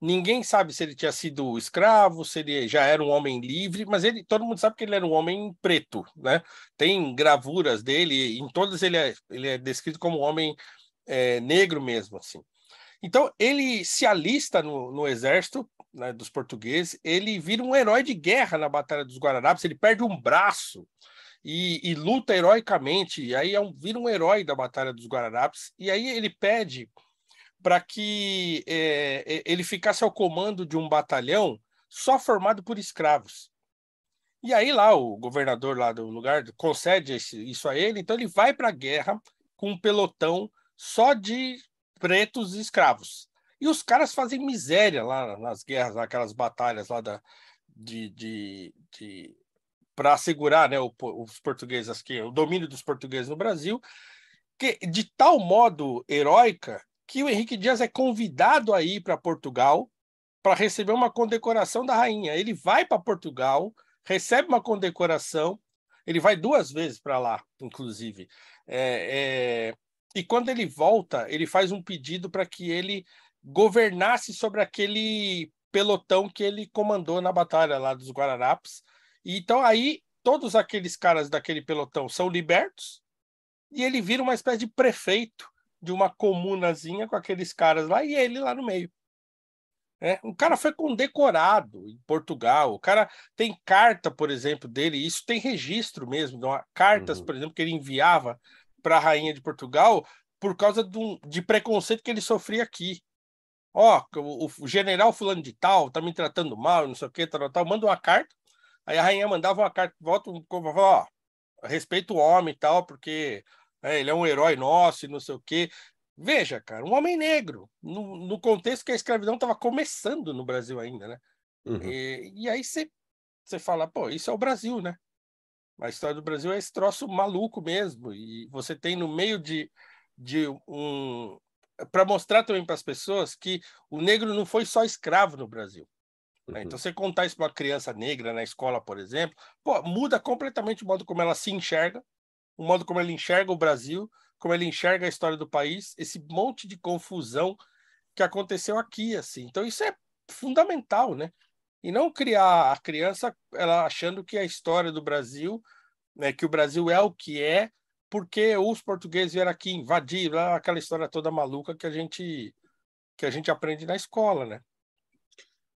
Ninguém sabe se ele tinha sido escravo, se ele já era um homem livre, mas ele, todo mundo sabe que ele era um homem preto, né? Tem gravuras dele, em todas ele é, ele é descrito como um homem é, negro mesmo, assim. Então, ele se alista no, no exército né, dos portugueses, ele vira um herói de guerra na Batalha dos Guararapes, ele perde um braço e, e luta heroicamente, e aí é um, vira um herói da Batalha dos Guararapes, e aí ele pede para que é, ele ficasse ao comando de um batalhão só formado por escravos. E aí lá o governador lá do lugar concede esse, isso a ele, então ele vai para a guerra com um pelotão só de pretos e escravos. E os caras fazem miséria lá nas guerras, naquelas batalhas lá da, de, de, de para assegurar né, os portugueses, que, o domínio dos portugueses no Brasil, que, de tal modo heróica que o Henrique Dias é convidado a ir para Portugal para receber uma condecoração da rainha. Ele vai para Portugal, recebe uma condecoração, ele vai duas vezes para lá, inclusive. É, é, e quando ele volta, ele faz um pedido para que ele governasse sobre aquele pelotão que ele comandou na batalha lá dos Guararapes. E então aí todos aqueles caras daquele pelotão são libertos e ele vira uma espécie de prefeito de uma comunazinha com aqueles caras lá e ele lá no meio. É, o cara foi condecorado em Portugal. O cara tem carta, por exemplo, dele. Isso tem registro mesmo. Então cartas, uhum. por exemplo, que ele enviava para a rainha de Portugal por causa de, um, de preconceito que ele sofria aqui. Ó, o, o, general fulano de tal tá me tratando mal, não sei o que, tal, tal, manda uma carta. Aí a rainha mandava uma carta, volta, um, ó, respeita o homem e tal, porque é, ele é um herói nosso e não sei o que. Veja, cara, um homem negro, no, no contexto que a escravidão estava começando no Brasil ainda, né? Uhum. E, e aí você fala, pô, isso é o Brasil, né? A história do Brasil é esse troço maluco mesmo. E você tem no meio de, de um. Para mostrar também para as pessoas que o negro não foi só escravo no Brasil. Né? Uhum. Então, você contar isso para uma criança negra na escola, por exemplo, pô, muda completamente o modo como ela se enxerga, o modo como ela enxerga o Brasil, como ela enxerga a história do país, esse monte de confusão que aconteceu aqui, assim. Então, isso é fundamental, né? e não criar a criança ela achando que a história do Brasil, né, que o Brasil é o que é, porque os portugueses vieram aqui invadir, aquela história toda maluca que a gente que a gente aprende na escola, né?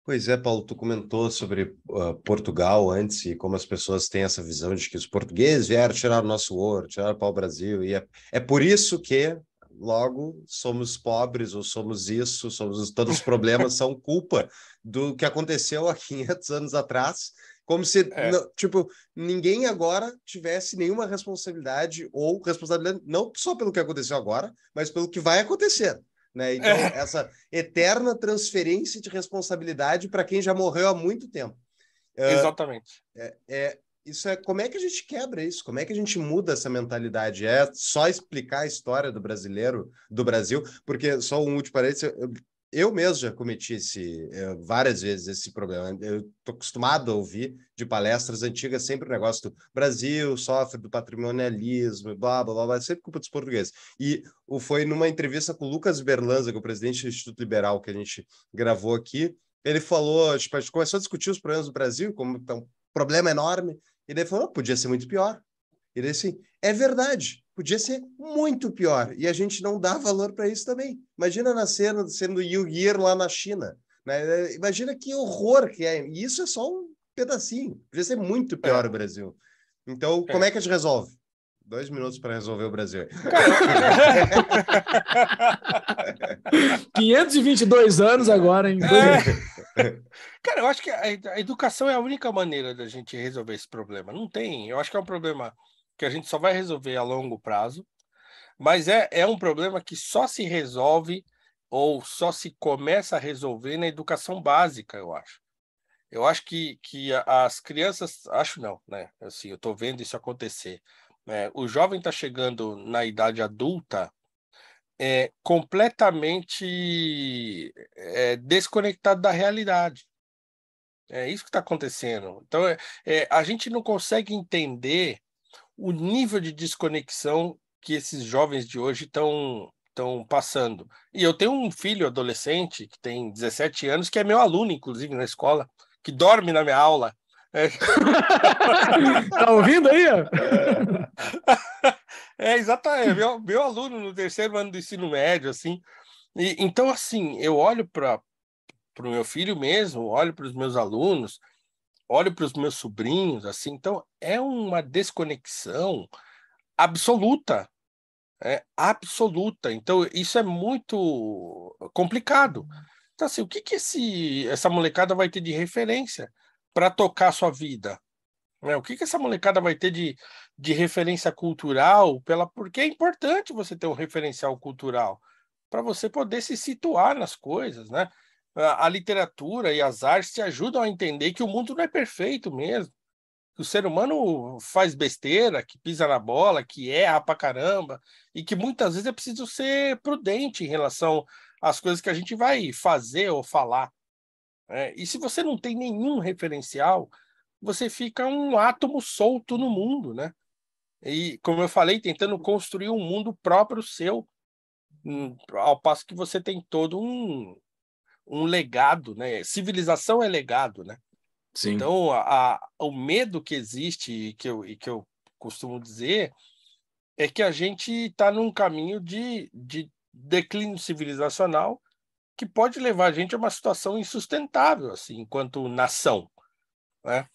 Pois é, Paulo, tu comentou sobre uh, Portugal antes e como as pessoas têm essa visão de que os portugueses vieram tirar o nosso ouro, tirar o pau-brasil, e é, é por isso que logo somos pobres ou somos isso, somos todos os problemas são culpa do que aconteceu há 500 anos atrás, como se é. não, tipo ninguém agora tivesse nenhuma responsabilidade ou responsabilidade não só pelo que aconteceu agora, mas pelo que vai acontecer. Né? Então, é. essa eterna transferência de responsabilidade para quem já morreu há muito tempo. Exatamente. é, é isso é como é que a gente quebra isso? Como é que a gente muda essa mentalidade? É só explicar a história do brasileiro, do Brasil, porque só um último parênteses, eu, eu mesmo já cometi esse, eh, várias vezes esse problema. Eu estou acostumado a ouvir de palestras antigas sempre o negócio do Brasil sofre do patrimonialismo, blá, blá, blá, blá sempre culpa dos portugueses. E foi numa entrevista com o Lucas Berlanza, que é o presidente do Instituto Liberal, que a gente gravou aqui, ele falou, tipo, a gente começou a discutir os problemas do Brasil, como um então, problema enorme. E daí falou, oh, podia ser muito pior. E daí assim, é verdade, podia ser muito pior. E a gente não dá valor para isso também. Imagina nascer sendo Yu-Gi-Oh lá na China. Né? Imagina que horror que é. E isso é só um pedacinho. Podia ser muito é. pior é. o Brasil. Então, é. como é que a gente resolve? Dois minutos para resolver o Brasil. 522 anos agora, hein? É. Cara, eu acho que a educação é a única maneira da gente resolver esse problema. Não tem. Eu acho que é um problema que a gente só vai resolver a longo prazo, mas é, é um problema que só se resolve ou só se começa a resolver na educação básica, eu acho. Eu acho que, que as crianças. Acho não, né? Assim, eu estou vendo isso acontecer. É, o jovem está chegando na idade adulta é, completamente é, desconectado da realidade. É isso que está acontecendo. Então, é, é, a gente não consegue entender o nível de desconexão que esses jovens de hoje estão estão passando. E eu tenho um filho adolescente que tem 17 anos, que é meu aluno, inclusive, na escola, que dorme na minha aula. É... tá ouvindo aí? É, exatamente. É meu, meu aluno no terceiro ano do ensino médio, assim. E, então, assim, eu olho para o meu filho mesmo, olho para os meus alunos, olho para os meus sobrinhos, assim. Então, é uma desconexão absoluta. É, absoluta. Então, isso é muito complicado. Então, assim, o que, que esse, essa molecada vai ter de referência para tocar a sua vida? Né? O que, que essa molecada vai ter de, de referência cultural? Pela, porque é importante você ter um referencial cultural para você poder se situar nas coisas, né? A, a literatura e as artes te ajudam a entender que o mundo não é perfeito mesmo, que o ser humano faz besteira, que pisa na bola, que erra pra caramba, e que muitas vezes é preciso ser prudente em relação às coisas que a gente vai fazer ou falar. Né? E se você não tem nenhum referencial, você fica um átomo solto no mundo, né? E, como eu falei, tentando construir um mundo próprio seu, hum, ao passo que você tem todo um, um legado, né? Civilização é legado, né? Sim. Então, a, a, o medo que existe e que eu, e que eu costumo dizer é que a gente está num caminho de, de declínio civilizacional que pode levar a gente a uma situação insustentável, assim, enquanto nação, né?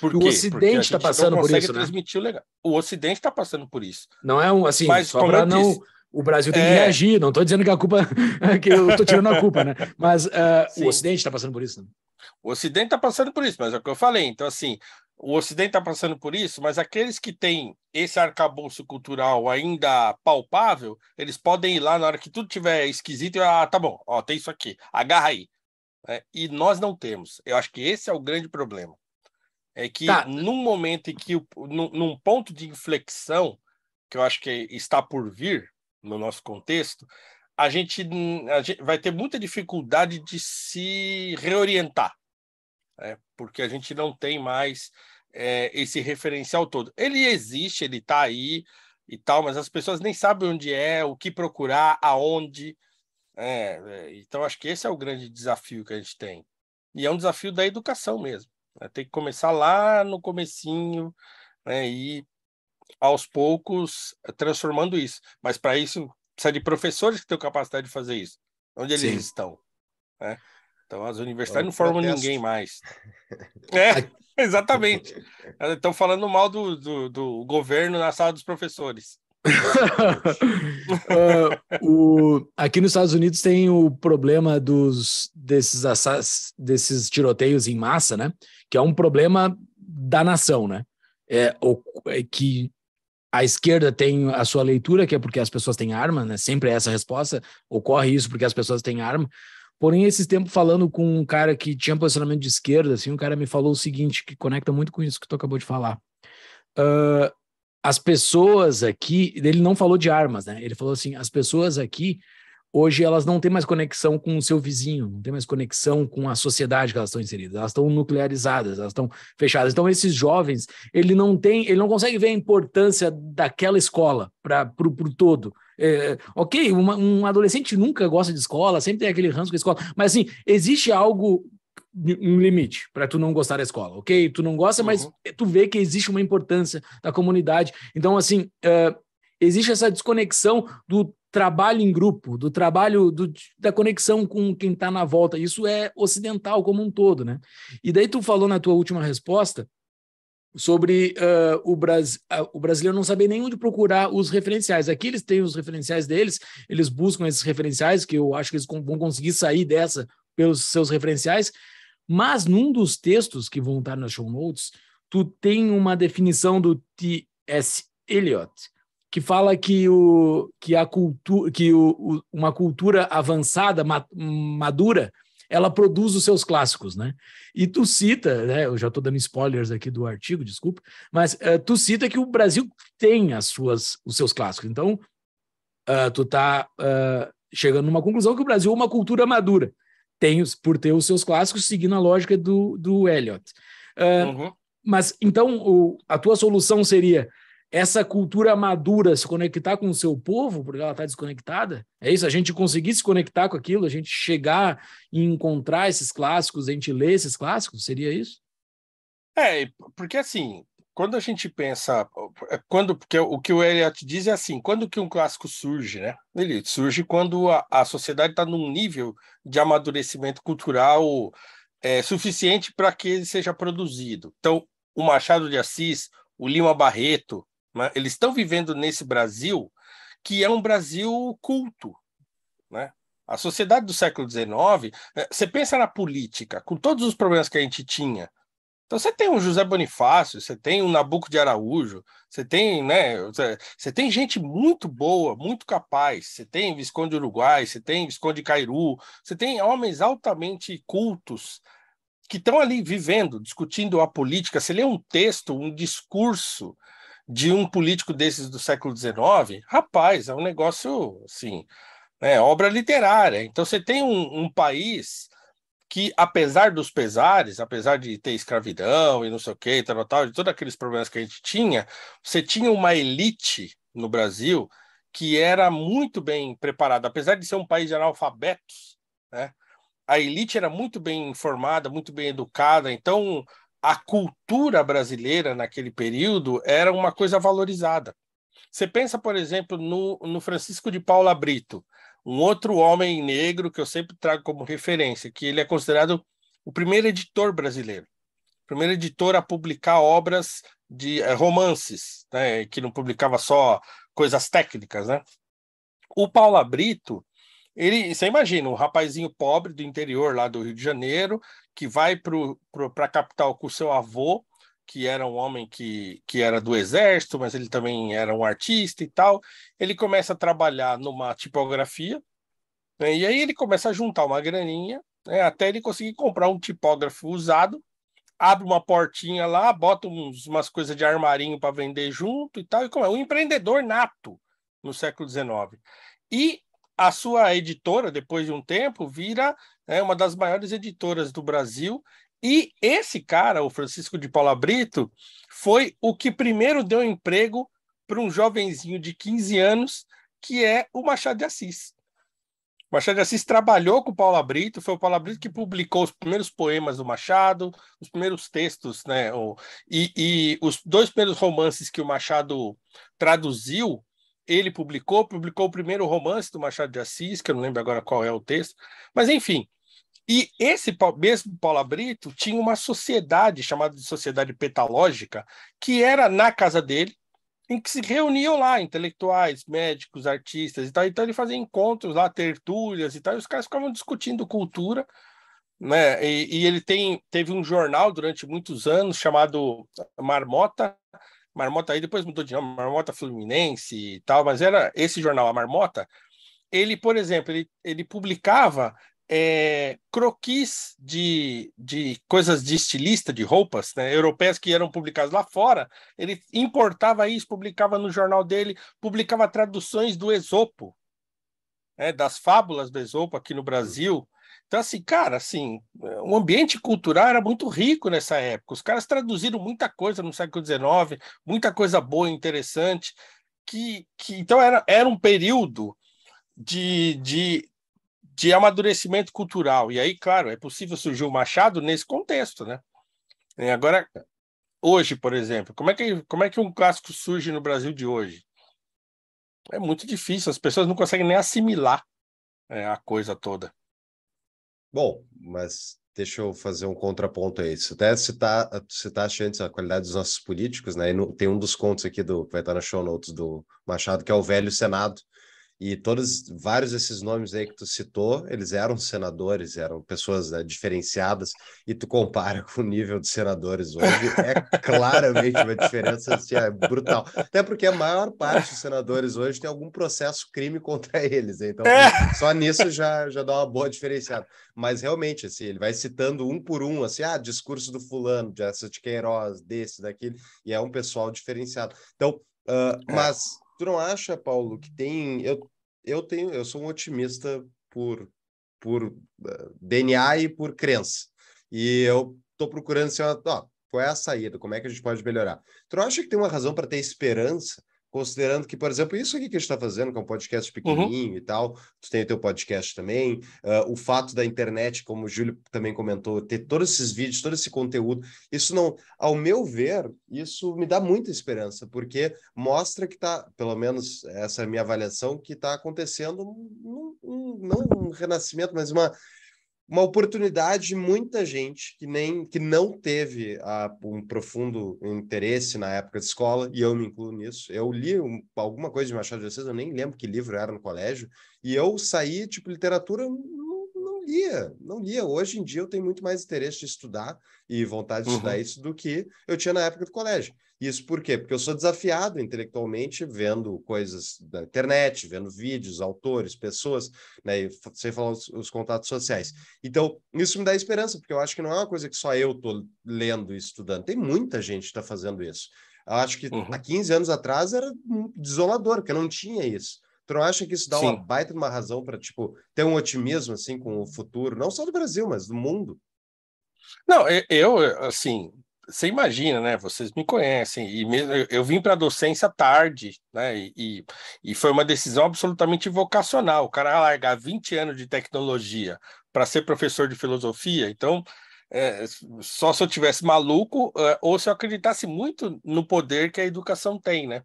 Por o Ocidente está passando por isso. Né? Transmitir né? o, legal. o Ocidente está passando por isso. Não é um assim, Mas, só para não. Disse, o Brasil tem é... que reagir, não estou dizendo que a culpa. que eu estou tirando a culpa, né? Mas uh, o Ocidente está passando por isso. Né? O Ocidente está passando por isso, mas é o que eu falei. Então, assim, o Ocidente está passando por isso, mas aqueles que têm esse arcabouço cultural ainda palpável, eles podem ir lá na hora que tudo tiver esquisito e, ah, tá bom, ó, tem isso aqui, agarra aí. É, e nós não temos. Eu acho que esse é o grande problema. É que tá. num momento em que, num, ponto de inflexão, que eu acho que está por vir no nosso contexto, a gente, a gente vai ter muita dificuldade de se reorientar, né? porque a gente não tem mais é, esse referencial todo. Ele existe, ele está aí e tal, mas as pessoas nem sabem onde é, o que procurar, aonde. Né? É, então, acho que esse é o grande desafio que a gente tem. E é um desafio da educação mesmo. Né, tem que começar lá no comecinho, né? E aos poucos eh, transformando isso. Mas para isso precisa de professores que tenham capacidade de fazer isso. Onde eles Sim. estão? Né? Então as então, universidades Eu não formam protesto. ninguém mais. é, exatamente. Estão falando mal do, do, do governo na sala dos professores uh, o, aqui nos Estados Unidos tem o problema dos desses, assass, desses tiroteios em massa, né? Que é um problema da nação, né? É, o, é que a esquerda tem a sua leitura, que é porque as pessoas têm arma, né? Sempre é essa a resposta. Ocorre isso porque as pessoas têm arma. Porém, esse tempo falando com um cara que tinha posicionamento de esquerda, assim, um cara me falou o seguinte, que conecta muito com isso que tu acabou de falar. Uh, as pessoas aqui, ele não falou de armas, né? Ele falou assim: as pessoas aqui, hoje, elas não têm mais conexão com o seu vizinho, não têm mais conexão com a sociedade que elas estão inseridas, elas estão nuclearizadas, elas estão fechadas. Então, esses jovens, ele não tem, ele não consegue ver a importância daquela escola para o todo. É, ok, uma, um adolescente nunca gosta de escola, sempre tem aquele ranço com a escola, mas assim, existe algo um limite para tu não gostar da escola, ok? Tu não gosta, uhum. mas tu vê que existe uma importância da comunidade. Então, assim, uh, existe essa desconexão do trabalho em grupo, do trabalho, do, da conexão com quem está na volta. Isso é ocidental como um todo, né? E daí tu falou na tua última resposta sobre uh, o, Bras... Uh, o brasileiro não saber nem onde procurar os referenciais. Aqui eles têm os referenciais deles, eles buscam esses referenciais, que eu acho que eles vão conseguir sair dessa pelos seus referenciais, mas num dos textos que vão estar nas show notes, tu tem uma definição do T.S. Eliot, que fala que, o, que, a cultu, que o, o, uma cultura avançada, ma, madura, ela produz os seus clássicos, né? E tu cita, né, eu já estou dando spoilers aqui do artigo, desculpa, mas uh, tu cita que o Brasil tem as suas, os seus clássicos. Então, uh, tu está uh, eh, chegando numa conclusão que o Brasil é uma cultura madura tem, por ter os seus clássicos, seguindo a lógica do, do Elliot Uh, ah, uhum. Mas então o, a tua solução seria essa cultura madura se conectar com o seu povo, porque ela está desconectada? É isso? A gente conseguir se conectar com aquilo, a gente chegar e encontrar esses clássicos, a gente ler esses clássicos? Seria isso? É, porque assim, quando a gente pensa, é, quando porque o que o Eliot diz é assim, quando que um clássico surge, né? Ele surge quando a, a sociedade está num nível de amadurecimento cultural é, suficiente para que ele seja produzido. Então, o Machado de Assis, o Lima Barreto, né? eles estão vivendo nesse Brasil que é um Brasil culto, né? A sociedade do século XIX, é, você pensa na política, com todos os problemas que a gente tinha, então você tem um José Bonifácio, você tem um Nabuco de Araújo, você tem, né, você tem gente muito boa, muito capaz. Você tem Visconde Uruguai, você tem Visconde Cairu, você tem homens altamente cultos que estão ali vivendo, discutindo a política. Você lê um texto, um discurso de um político desses do século XIX, rapaz, é um negócio assim, né, obra literária. Então você tem um, um país que, apesar dos pesares, apesar de ter escravidão e não sei o que, tal, tal, de todos aqueles problemas que a gente tinha, você tinha uma elite no Brasil que era muito bem preparada, apesar de ser um país de analfabetos, né? A elite era muito bem informada, muito bem educada, então a cultura brasileira naquele período era uma coisa valorizada. Você pensa, por exemplo, no, no Francisco de Paula Brito um outro homem negro que eu sempre trago como referência, que ele é considerado o primeiro editor brasileiro, o primeiro editor a publicar obras de eh, romances, né, que não publicava só coisas técnicas, né? O Paula Brito, ele, você imagina, um rapazinho pobre do interior lá do Rio de Janeiro, que vai para a capital com seu avô, que era um homem que, que era do exército, mas ele também era um artista e tal. Ele começa a trabalhar numa tipografia, né? e aí ele começa a juntar uma graninha, né? até ele conseguir comprar um tipógrafo usado, abre uma portinha lá, bota uns, umas coisas de armarinho para vender junto e tal, e como é um empreendedor nato no século XIX. E a sua editora, depois de um tempo, vira né, uma das maiores editoras do Brasil e esse cara, o Francisco de Paula Brito, foi o que primeiro deu emprego para um jovenzinho de 15 anos, que é o Machado de Assis. O Machado de Assis trabalhou com o Paula Brito, foi o Paula Brito que publicou os primeiros poemas do Machado, os primeiros textos, né? O, e, e os dois primeiros romances que o Machado traduziu, ele publicou, publicou o primeiro romance do Machado de Assis, que eu não lembro agora qual é o texto, mas enfim, e esse mesmo Paula Brito tinha uma sociedade chamada de Sociedade Petalógica, que era na casa dele, em que se reuniam lá intelectuais, médicos, artistas e tal. Então ele fazia encontros lá, tertúlias e tal, e os caras ficavam discutindo cultura. Né? E, e ele tem, teve um jornal durante muitos anos chamado Marmota, Marmota aí depois mudou de nome, Marmota Fluminense e tal, mas era esse jornal, a Marmota. Ele, por exemplo, ele, ele publicava é, croquis de, de coisas de estilista, de roupas né, europeias que eram publicadas lá fora. Ele importava isso, publicava no jornal dele, publicava traduções do Esopo, né, das fábulas do Esopo aqui no Brasil. Então, assim, cara, assim, o ambiente cultural era muito rico nessa época. Os caras traduziram muita coisa no século XIX, muita coisa boa e interessante. Que, que, então, era, era um período de, de, de amadurecimento cultural. E aí, claro, é possível surgir o Machado nesse contexto, né? E agora, hoje, por exemplo, como é, que, como é que um clássico surge no Brasil de hoje? É muito difícil, as pessoas não conseguem nem assimilar é, a coisa toda. Bom, mas deixa eu fazer um contraponto a isso. Até citar, citaste antes a qualidade dos nossos políticos, né? E no, tem um dos contos aqui do que vai estar na show notes do Machado, que é o Velho Senado, e todos, vários desses nomes aí que tu citou, eles eram senadores, eram pessoas né, diferenciadas, e tu compara com o nível de senadores hoje, é claramente uma diferença assim, é brutal. Até porque a maior parte dos senadores hoje tem algum processo crime contra eles, né? então é. só nisso já, já dá uma boa diferenciada. Mas realmente, assim, ele vai citando um por um, assim, ah, discurso do fulano, de essa de Queiroz, desse, daquele, e é um pessoal diferenciado. Então, uh, mas... Tu não acha, Paulo, que tem. Eu eu tenho, eu sou um otimista por por eh, DNA e por crença. E eu estou procurando se assim, ó, qual é a saída, como é que a gente pode melhorar. Tu acha que tem uma razão para ter esperança? considerando que, por exemplo, isso aqui que a gente está fazendo, que é um podcast uhum. pequenininho uhum. e tal, tu tem o teu podcast também, uh, o fato da internet, como o Júlio também comentou, ter todos esses vídeos, todo esse conteúdo, isso não, ao meu ver, isso me dá muita esperança, porque mostra que está, pelo menos essa é a minha avaliação, que está acontecendo um, um, não um renascimento, mas uma uma oportunidade de muita gente que nem que não teve a, ah, um profundo interesse na época de escola e eu me incluo nisso eu li um, alguma coisa de Machado de Assis eu nem lembro que livro era no colégio e eu saí tipo literatura não lia, não lia. Hoje em dia eu tenho muito mais interesse de estudar e vontade de uhum. estudar isso do que eu tinha na época do colégio. Isso por quê? Porque eu sou desafiado intelectualmente vendo coisas da internet, vendo vídeos, autores, pessoas, né? sem falar os, os, contatos sociais. Então, isso me dá esperança, porque eu acho que não é uma coisa que só eu estou lendo e estudando. Tem muita gente que está fazendo isso. Eu acho que uhum. há 15 anos atrás era desolador, porque não tinha isso. Tu não acha que isso dá Sim. uma baita de uma razão para tipo ter um otimismo assim com o futuro, não só do Brasil, mas do mundo? Não, eu assim, você imagina, né? Vocês me conhecem e mesmo eu, vim para a docência tarde, né? E, e, foi uma decisão absolutamente vocacional. O cara largar 20 anos de tecnologia para ser professor de filosofia, então é, só se eu tivesse maluco é, ou se eu acreditasse muito no poder que a educação tem, né?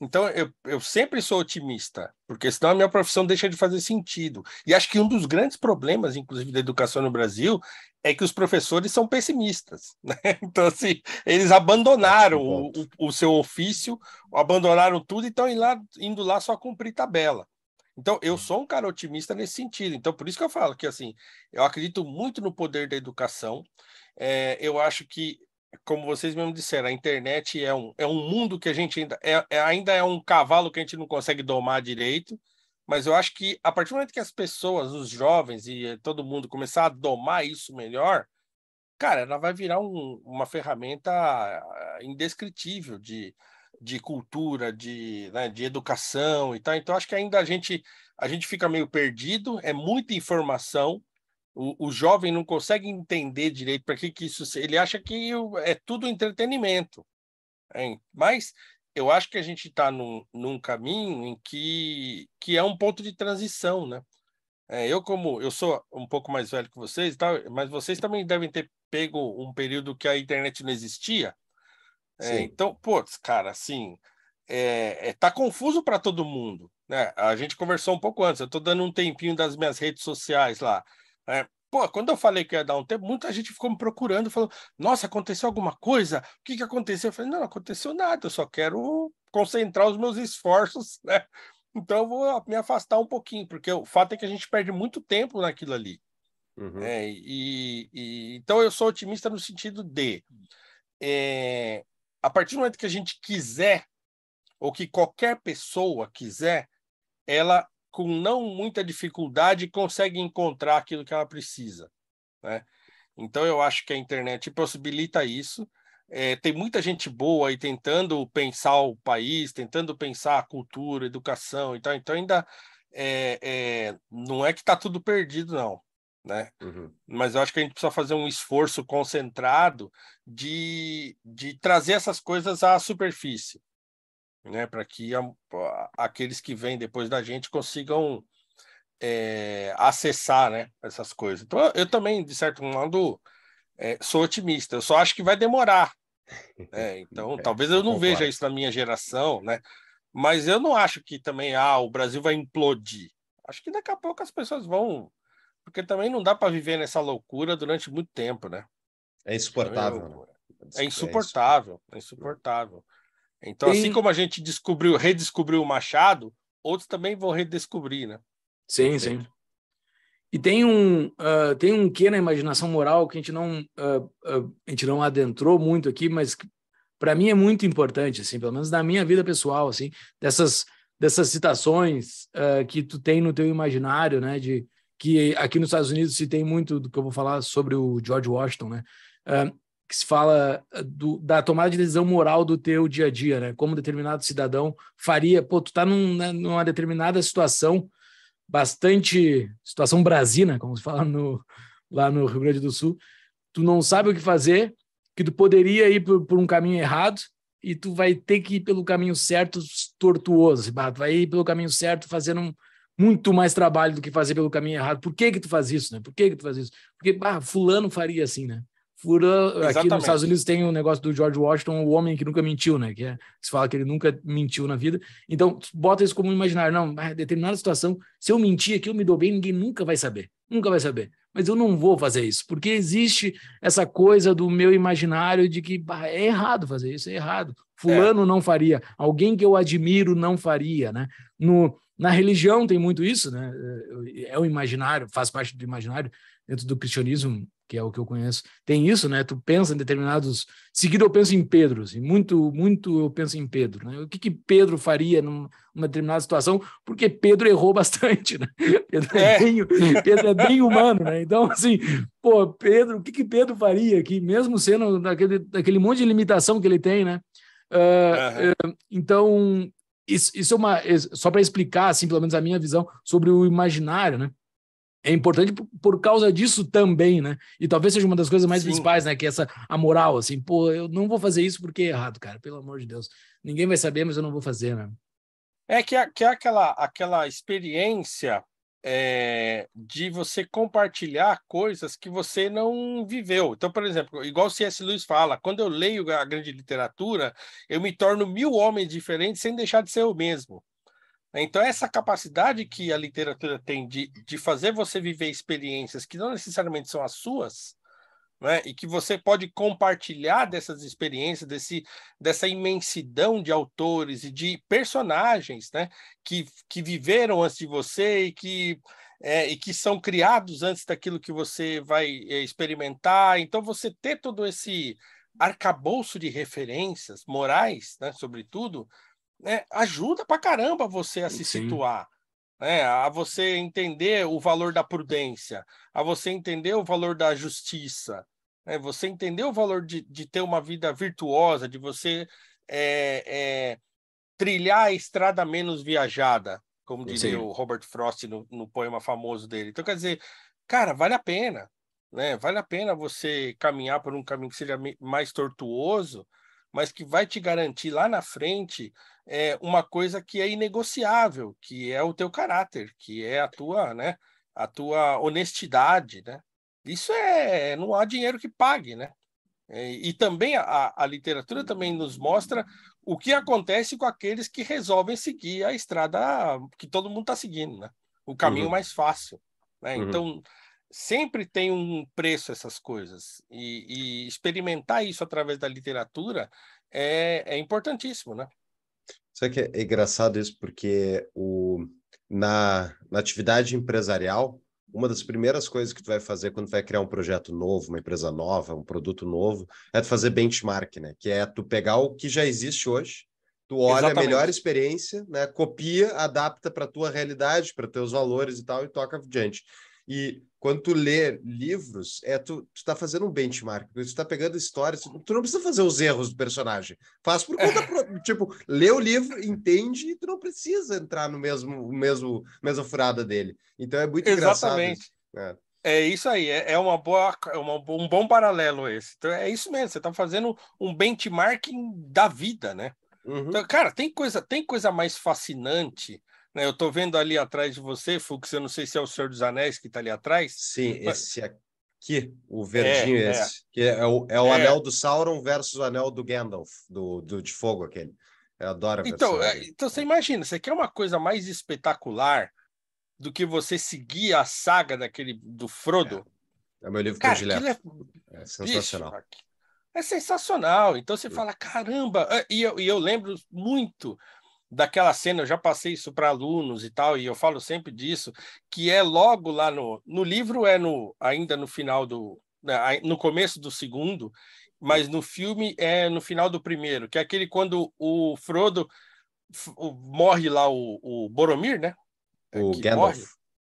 Então, eu, eu sempre sou otimista, porque senão a minha profissão deixa de fazer sentido. E acho que um dos grandes problemas, inclusive, da educação no Brasil é que os professores são pessimistas. Né? Então, assim, eles abandonaram o, o, o, seu ofício, abandonaram tudo e estão indo lá, indo lá só cumprir tabela. Então, eu sou um cara otimista nesse sentido. Então, por isso que eu falo que, assim, eu acredito muito no poder da educação. É, eu acho que como vocês mesmo disseram, a internet é um, é um mundo que a gente ainda é, é, ainda é um cavalo que a gente não consegue domar direito, mas eu acho que a partir do momento que as pessoas, os jovens e eh, todo mundo começar a domar isso melhor, cara, ela vai virar um, uma ferramenta ah, indescritível de, de cultura, de, né, de educação e tal. Então, acho que ainda a gente, a gente fica meio perdido, é muita informação, o, jovem não consegue entender direito para que, que isso. Ele acha que é tudo entretenimento. Hein? Mas eu acho que a gente está num, num, caminho em que, que é um ponto de transição, né? É, eu como eu sou um pouco mais velho que vocês, tá? mas vocês também devem ter pego um período que a internet não existia. É, então, pô, cara, assim, é, é tá confuso para todo mundo. Né? A gente conversou um pouco antes. Eu estou dando um tempinho das minhas redes sociais lá. É, pô, quando eu falei que ia dar um tempo, muita gente ficou me procurando, falou: nossa, aconteceu alguma coisa? O que, que aconteceu? Eu falei: não, não aconteceu nada, eu só quero concentrar os meus esforços, né? Então eu vou me afastar um pouquinho, porque o fato é que a gente perde muito tempo naquilo ali. Uhum. É, e, e, então eu sou otimista no sentido de é, a partir do momento que a gente quiser ou que qualquer pessoa quiser, ela com não muita dificuldade, consegue encontrar aquilo que ela precisa. Né? Então, eu acho que a internet possibilita isso. É, tem muita gente boa aí tentando pensar o país, tentando pensar a cultura, a educação e tal. Então, ainda é, é, não é que está tudo perdido, não. Né? Uhum. Mas eu acho que a gente precisa fazer um esforço concentrado de, de trazer essas coisas à superfície né, para que a, aqueles que vêm depois da gente consigam é, acessar né, essas coisas. Então, eu, também, de certo modo, é, sou otimista, eu só acho que vai demorar. Né? Então, é, talvez eu não concordo. veja isso na minha geração, né? mas eu não acho que também ah, o Brasil vai implodir. Acho que daqui a pouco as pessoas vão. Porque também não dá para viver nessa loucura durante muito tempo, né? É, é, né. é insuportável. É insuportável, é insuportável. Então, assim como a gente descobriu, redescobriu o Machado, outros também vão redescobrir, né? Sim, sim. E tem um, uh, tem um quê na imaginação moral que a gente não, uh, uh, a gente não adentrou muito aqui, mas para mim é muito importante, assim, pelo menos na minha vida pessoal, assim, dessas, dessas citações que tu tem no teu imaginário, né, de que aqui nos Estados Unidos se tem muito do que eu vou falar sobre o George Washington, né, que se fala eh, do, da tomada de decisão moral do teu dia a dia, né? Como determinado cidadão faria, pô, tu tá num, né, numa determinada situação, bastante situação brasina, como se fala no, lá no Rio Grande do Sul, tu não sabe o que fazer, que tu poderia ir por, por um caminho errado e tu vai ter que ir pelo caminho certo, tortuoso, tu vai ir pelo caminho certo fazendo um, muito mais trabalho do que fazer pelo caminho errado. Por que que tu faz isso, né? Por que que tu faz isso? Porque, barra fulano faria assim, né? Aqui nos Estados Unidos tem um negócio do George Washington, o homem que nunca mentiu, né? Que é, se fala que ele nunca mentiu na vida. Então, bota isso como imaginário. Não, ah, determinada situação, se eu mentir aqui, eu me dou bem, ninguém nunca vai saber. Nunca vai saber. Mas eu não vou fazer isso, porque existe essa coisa do meu imaginário de que bah, é errado fazer isso, é errado. Fulano é. não faria, alguém que eu admiro não faria, né? No, na religião tem muito isso, né? É, é o imaginário, faz parte do imaginário dentro do cristianismo que é o que eu conheço. Tem isso, né? Tu pensa em determinados. Seguido eu penso em Pedro, assim, muito, muito eu penso em Pedro, né? O que, que Pedro faria numa determinada situação? Porque Pedro errou bastante, né? Pedro é, é, bem, Pedro é bem humano, né? Então, assim, pô, Pedro, o que, que Pedro faria aqui, mesmo sendo daquele, daquele monte de limitação que ele tem, né? Uh, uhum. uh, então, isso, isso é uma. Só para explicar, assim, pelo menos a minha visão sobre o imaginário, né? é importante por causa disso também, né? E talvez seja uma das coisas mais Sim. principais, né? Que é essa a moral, assim, pô, eu não vou fazer isso porque é errado, cara, pelo amor de Deus. Ninguém vai saber, mas eu não vou fazer, né? É que, que é aquela, aquela experiência é, de você compartilhar coisas que você não viveu. Então, por exemplo, igual C.S. Lewis fala, quando eu leio a grande literatura, eu me torno mil homens diferentes sem deixar de ser o mesmo. Então, essa capacidade que a literatura tem de, de fazer você viver experiências que não necessariamente são as suas, né? e que você pode compartilhar dessas experiências, desse, dessa imensidão de autores e de personagens né? que, que viveram antes de você e que, é, e que são criados antes daquilo que você vai é, experimentar. Então, você ter todo esse arcabouço de referências morais, né? sobretudo, né, ajuda pra caramba você a se Sim. situar. Né, a você entender o valor da prudência, a você entender o valor da justiça, né, você entender o valor de, de ter uma vida virtuosa, de você é, é, trilhar a estrada menos viajada, como dizia o Robert Frost no, no, poema famoso dele. Então, quer dizer, cara, vale a pena, né? Vale a pena você caminhar por um caminho que seja mais tortuoso, mas que vai te garantir lá na frente é, uma coisa que é inegociável, que é o teu caráter, que é a tua, né, a tua honestidade, né? Isso é, não há dinheiro que pague, né? E, é, e também a, a literatura também nos mostra o que acontece com aqueles que resolvem seguir a estrada que todo mundo está seguindo, né? O caminho uhum. mais fácil, né? Uhum. Então sempre tem um preço essas coisas e, e experimentar isso através da literatura é, é importantíssimo, né? Sabe que é engraçado isso porque o, na, na atividade empresarial uma das primeiras coisas que tu vai fazer quando tu vai criar um projeto novo, uma empresa nova, um produto novo, é tu fazer benchmark, né? Que é tu pegar o que já existe hoje, tu olha Exatamente. a melhor experiência, né? Copia, adapta para tua realidade, para teus valores e tal e toca adiante. E quando tu lê livros, é tu, tu tá fazendo um benchmark, tu tá pegando histórias, tu, não precisa fazer os erros do personagem. Faz por conta própria. tipo, lê o livro, entende, e tu não precisa entrar no mesmo, mesmo mesma furada dele. Então é muito Exatamente. engraçado. É. Né? é. isso aí, é, é uma boa, uma, um bom paralelo esse. Então, é isso mesmo, você tá fazendo um benchmarking da vida, né? Uhum. Então, cara, tem coisa, tem coisa mais fascinante né? Eu estou vendo ali atrás de você, Fux, eu não sei se é o Senhor dos Anéis que está ali atrás. Sim, mas... esse aqui, o é, verdinho é, esse, é. que é o, é o é. anel do Sauron versus o anel do Gandalf, do, do de fogo aquele. Eu adoro a então, é, então você imagina, você quer uma coisa mais espetacular do que você seguir a saga daquele do Frodo? É, o é meu livro Cara, predileto. É... é sensacional. Bicho, é sensacional. Então você fala, caramba, ah, e eu, e eu lembro muito daquela cena, eu já passei isso para alunos e tal, e eu falo sempre disso, que é logo lá no, no livro é no ainda no final do né, no começo do segundo, mas no filme é no final do primeiro, que é aquele quando o Frodo morre lá o, o Boromir, né? O que Gandalf.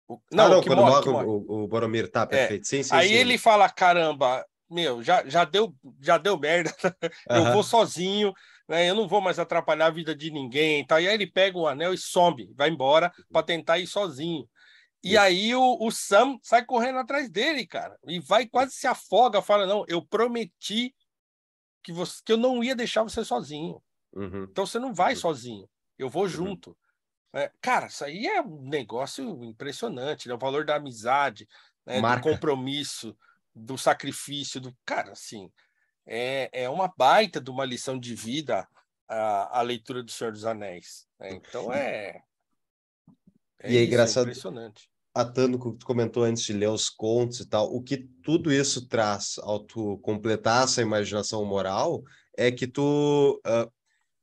Morre. não, ah, não quando morre, morre, morre. O, o, Boromir, tá, é. perfeito. É. Sim, sim, Aí sim. ele fala, caramba, meu, já, já, deu, já deu merda, eu vou sozinho, né? Eu não vou mais atrapalhar a vida de ninguém e tal. E aí ele pega o anel e some, vai embora para uhum. tentar ir sozinho. E uhum. aí o, o, Sam sai correndo atrás dele, cara. E vai, quase se afoga, fala: Não, eu prometi que, você, que eu não ia deixar você sozinho. Uhum. Então você não vai uhum. sozinho, eu vou junto. Uhum. É, cara, isso aí é um negócio impressionante, né? O valor da amizade, né? do compromisso, do sacrifício, do. Cara, assim, é, é uma baita de uma lição de vida a, a leitura do Senhor dos Anéis. Né? Então é, é, e é isso, é impressionante. Atando que tu comentou antes de ler os contos e tal, o que tudo isso traz ao tu completar essa imaginação moral é que tu uh,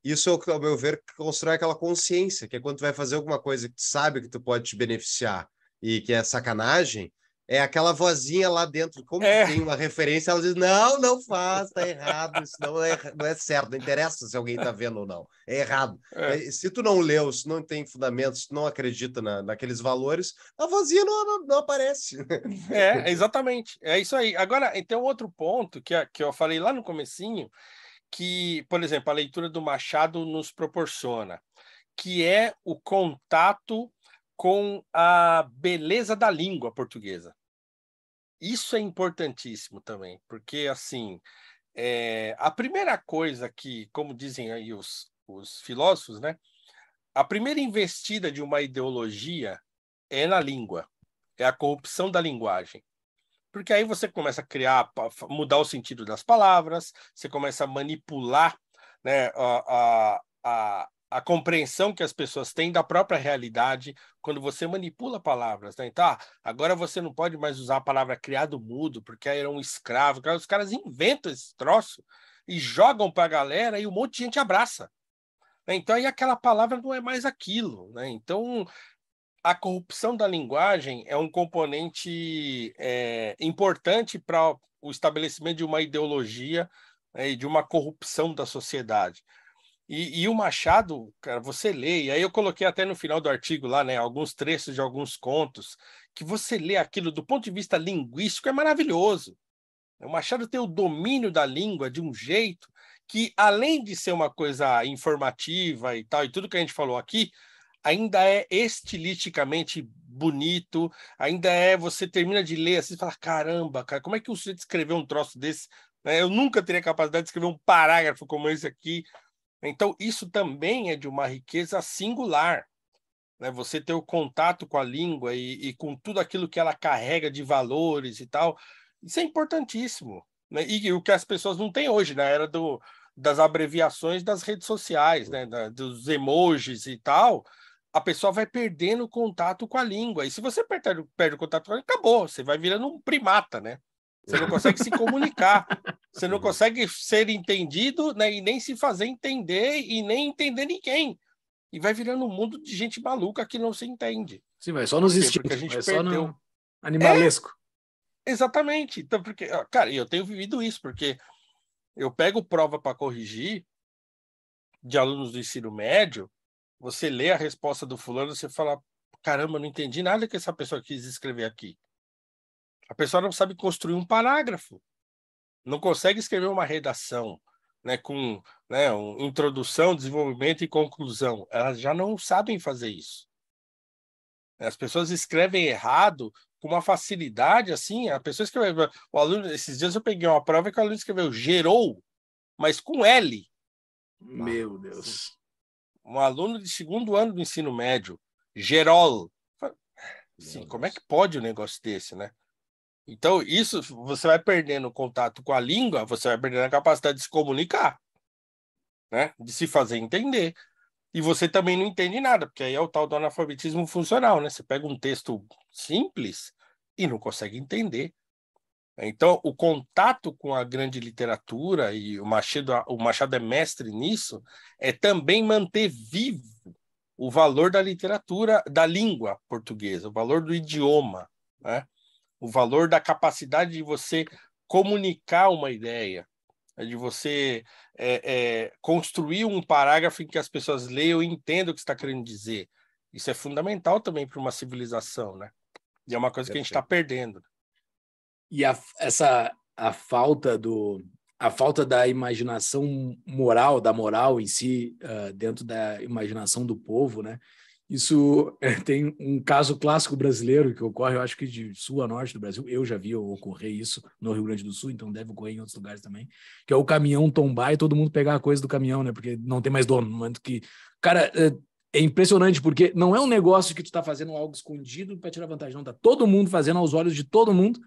isso é o que, ao meu ver, constrói aquela consciência, que é quando tu vai fazer alguma coisa que tu sabe que tu pode te beneficiar e que é sacanagem, é aquela vozinha lá dentro, como é. tem uma referência, ela diz: não, não faz, tá errado, isso não é, não é certo, não interessa se alguém tá vendo ou não, é errado. É. é se tu não leu, se não tem fundamentos, se não acredita na, naqueles valores, a vozinha não, não, não, aparece. É, exatamente, é isso aí. Agora, tem um outro ponto que, que eu falei lá no comecinho, que, por exemplo, a leitura do Machado nos proporciona, que é o contato com a beleza da língua portuguesa isso é importantíssimo também, porque assim é, a primeira coisa que, como dizem aí os, os filósofos, né, a primeira investida de uma ideologia é na língua, é a corrupção da linguagem. Porque aí você começa a criar, mudar o sentido das palavras, você começa a manipular né, a, a, a, a compreensão que as pessoas têm da própria realidade quando você manipula palavras. Né? Então, ah, agora você não pode mais usar a palavra criado mudo, porque era é um escravo. Os caras inventam esse troço e jogam para a galera e um monte de gente abraça. Né? Então, aí aquela palavra não é mais aquilo. Né? Então, a corrupção da linguagem é um componente é, importante para o estabelecimento de uma ideologia né, e de uma corrupção da sociedade. E, e, o Machado, cara, você lê, e aí eu coloquei até no final do artigo lá, né, alguns trechos de alguns contos, que você lê aquilo do ponto de vista linguístico é maravilhoso. O Machado tem o domínio da língua de um jeito que, além de ser uma coisa informativa e tal, e tudo que a gente falou aqui, ainda é estilisticamente bonito, ainda é, você termina de ler assim e fala, caramba, cara, como é que o sujeito escreveu um troço desse? Né, eu nunca teria capacidade de escrever um parágrafo como esse aqui, então, isso também é de uma riqueza singular. Né? Você ter o contato com a língua e, e, com tudo aquilo que ela carrega de valores e tal, isso é importantíssimo. Né? E o que as pessoas não têm hoje, na né? era do, das abreviações das redes sociais, né? Da, dos emojis e tal, a pessoa vai perdendo o contato com a língua. E se você perde, perde o contato com a língua, acabou, você vai virando um primata, né? Você não consegue se comunicar. Você não consegue ser entendido né, e nem se fazer entender e nem entender ninguém. E vai virando um mundo de gente maluca que não se entende. Sim, mas só nos instintos. a gente é só no animalesco. É, exatamente. Então, porque, cara, eu tenho vivido isso, porque eu pego prova para corrigir de alunos do ensino médio, você lê a resposta do fulano, você fala, caramba, não entendi nada que essa pessoa quis escrever aqui. A pessoa não sabe construir um parágrafo, não consegue escrever uma redação né, com né, um, introdução, desenvolvimento e conclusão. Elas já não sabem fazer isso. As pessoas escrevem errado com uma facilidade assim. A pessoa escreveu, o aluno, esses dias eu peguei uma prova que o aluno escreveu gerou, mas com L. Meu Nossa. Deus. Um aluno de segundo ano do ensino médio, Gerol. Sim. como é que pode um negócio desse, né? Então, isso você vai perdendo contato com a língua, você vai perdendo a capacidade de se comunicar, né? De se fazer entender. E você também não entende nada, porque aí é o tal do analfabetismo funcional, né? Você pega um texto simples e não consegue entender. Então, o contato com a grande literatura, e o Machado, o Machado é mestre nisso, é também manter vivo o valor da literatura, da língua portuguesa, o valor do idioma, né? o valor da capacidade de você comunicar uma ideia, de você é, é, construir um parágrafo em que as pessoas leiam e entendam o que está querendo dizer. Isso é fundamental também para uma civilização, né? E é uma coisa que a gente está perdendo. E a, essa a falta do a falta da imaginação moral, da moral em si, uh, dentro da imaginação do povo, né? Isso é, tem um caso clássico brasileiro que ocorre, eu acho que de sul a norte do Brasil. Eu já vi ocorrer isso no Rio Grande do Sul, então deve ocorrer em outros lugares também, que é o caminhão tombar e todo mundo pegar a coisa do caminhão, né? Porque não tem mais dono. No momento que. Cara, é, é impressionante, porque não é um negócio que tu tá fazendo algo escondido para tirar vantagem, não. Tá todo mundo fazendo aos olhos de todo mundo